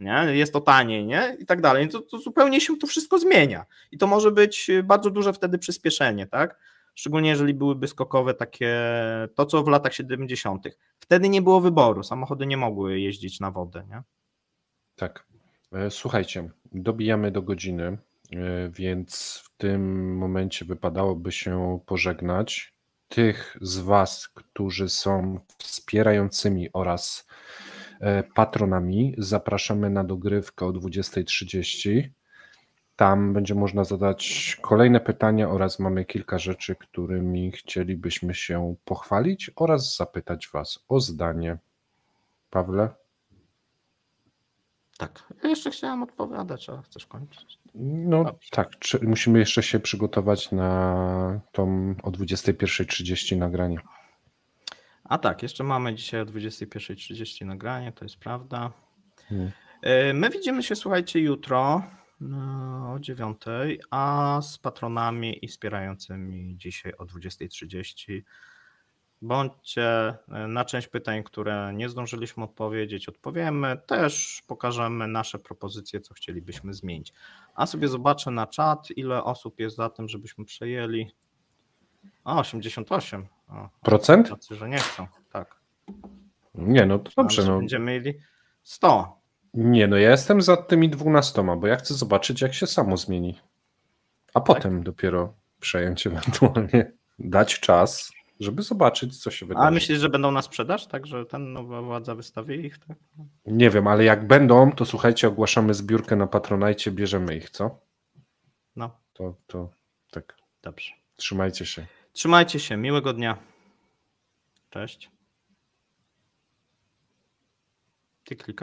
nie, jest to taniej, nie? I tak dalej. To, to zupełnie się to wszystko zmienia i to może być y, bardzo duże wtedy przyspieszenie, tak? szczególnie jeżeli byłyby skokowe takie, to co w latach 70. Wtedy nie było wyboru, samochody nie mogły jeździć na wodę, nie? Tak. E, słuchajcie, dobijamy do godziny, e, więc w tym momencie wypadałoby się pożegnać. Tych z Was, którzy są wspierającymi oraz e, patronami, zapraszamy na dogrywkę o 20.30. Tam będzie można zadać kolejne pytania oraz mamy kilka rzeczy, którymi chcielibyśmy się pochwalić oraz zapytać Was o zdanie. Pawle? Tak. Ja jeszcze chciałem odpowiadać, ale chcesz kończyć? No Dobrze. tak, Czy musimy jeszcze się przygotować na tą o 21.30 nagranie. A tak, jeszcze mamy dzisiaj o 21.30 nagranie, to jest prawda. Hmm. E, my widzimy się, słuchajcie, jutro. No, o 9, a z patronami i wspierającymi dzisiaj o 20.30. Bądźcie e, na część pytań, które nie zdążyliśmy odpowiedzieć, odpowiemy. Też pokażemy nasze propozycje, co chcielibyśmy zmienić. A sobie zobaczę na czat, ile osób jest za tym, żebyśmy przejęli. A, 88. O, Procent? Tacy, że nie chcą, tak. Nie, no to dobrze. no. Będziemy mieli 100. Nie, no ja jestem za tymi dwunastoma, bo ja chcę zobaczyć, jak się samo zmieni. A tak? potem dopiero przejąć ewentualnie, [laughs] dać czas, żeby zobaczyć, co się wydarzy. A myślisz, że będą na sprzedaż, tak? Że ten nowa władza wystawi ich? Tak? Nie wiem, ale jak będą, to słuchajcie, ogłaszamy zbiórkę na Patronajcie, bierzemy ich, co? No. To, to tak. Dobrze. Trzymajcie się. Trzymajcie się, miłego dnia. Cześć. Ty klika?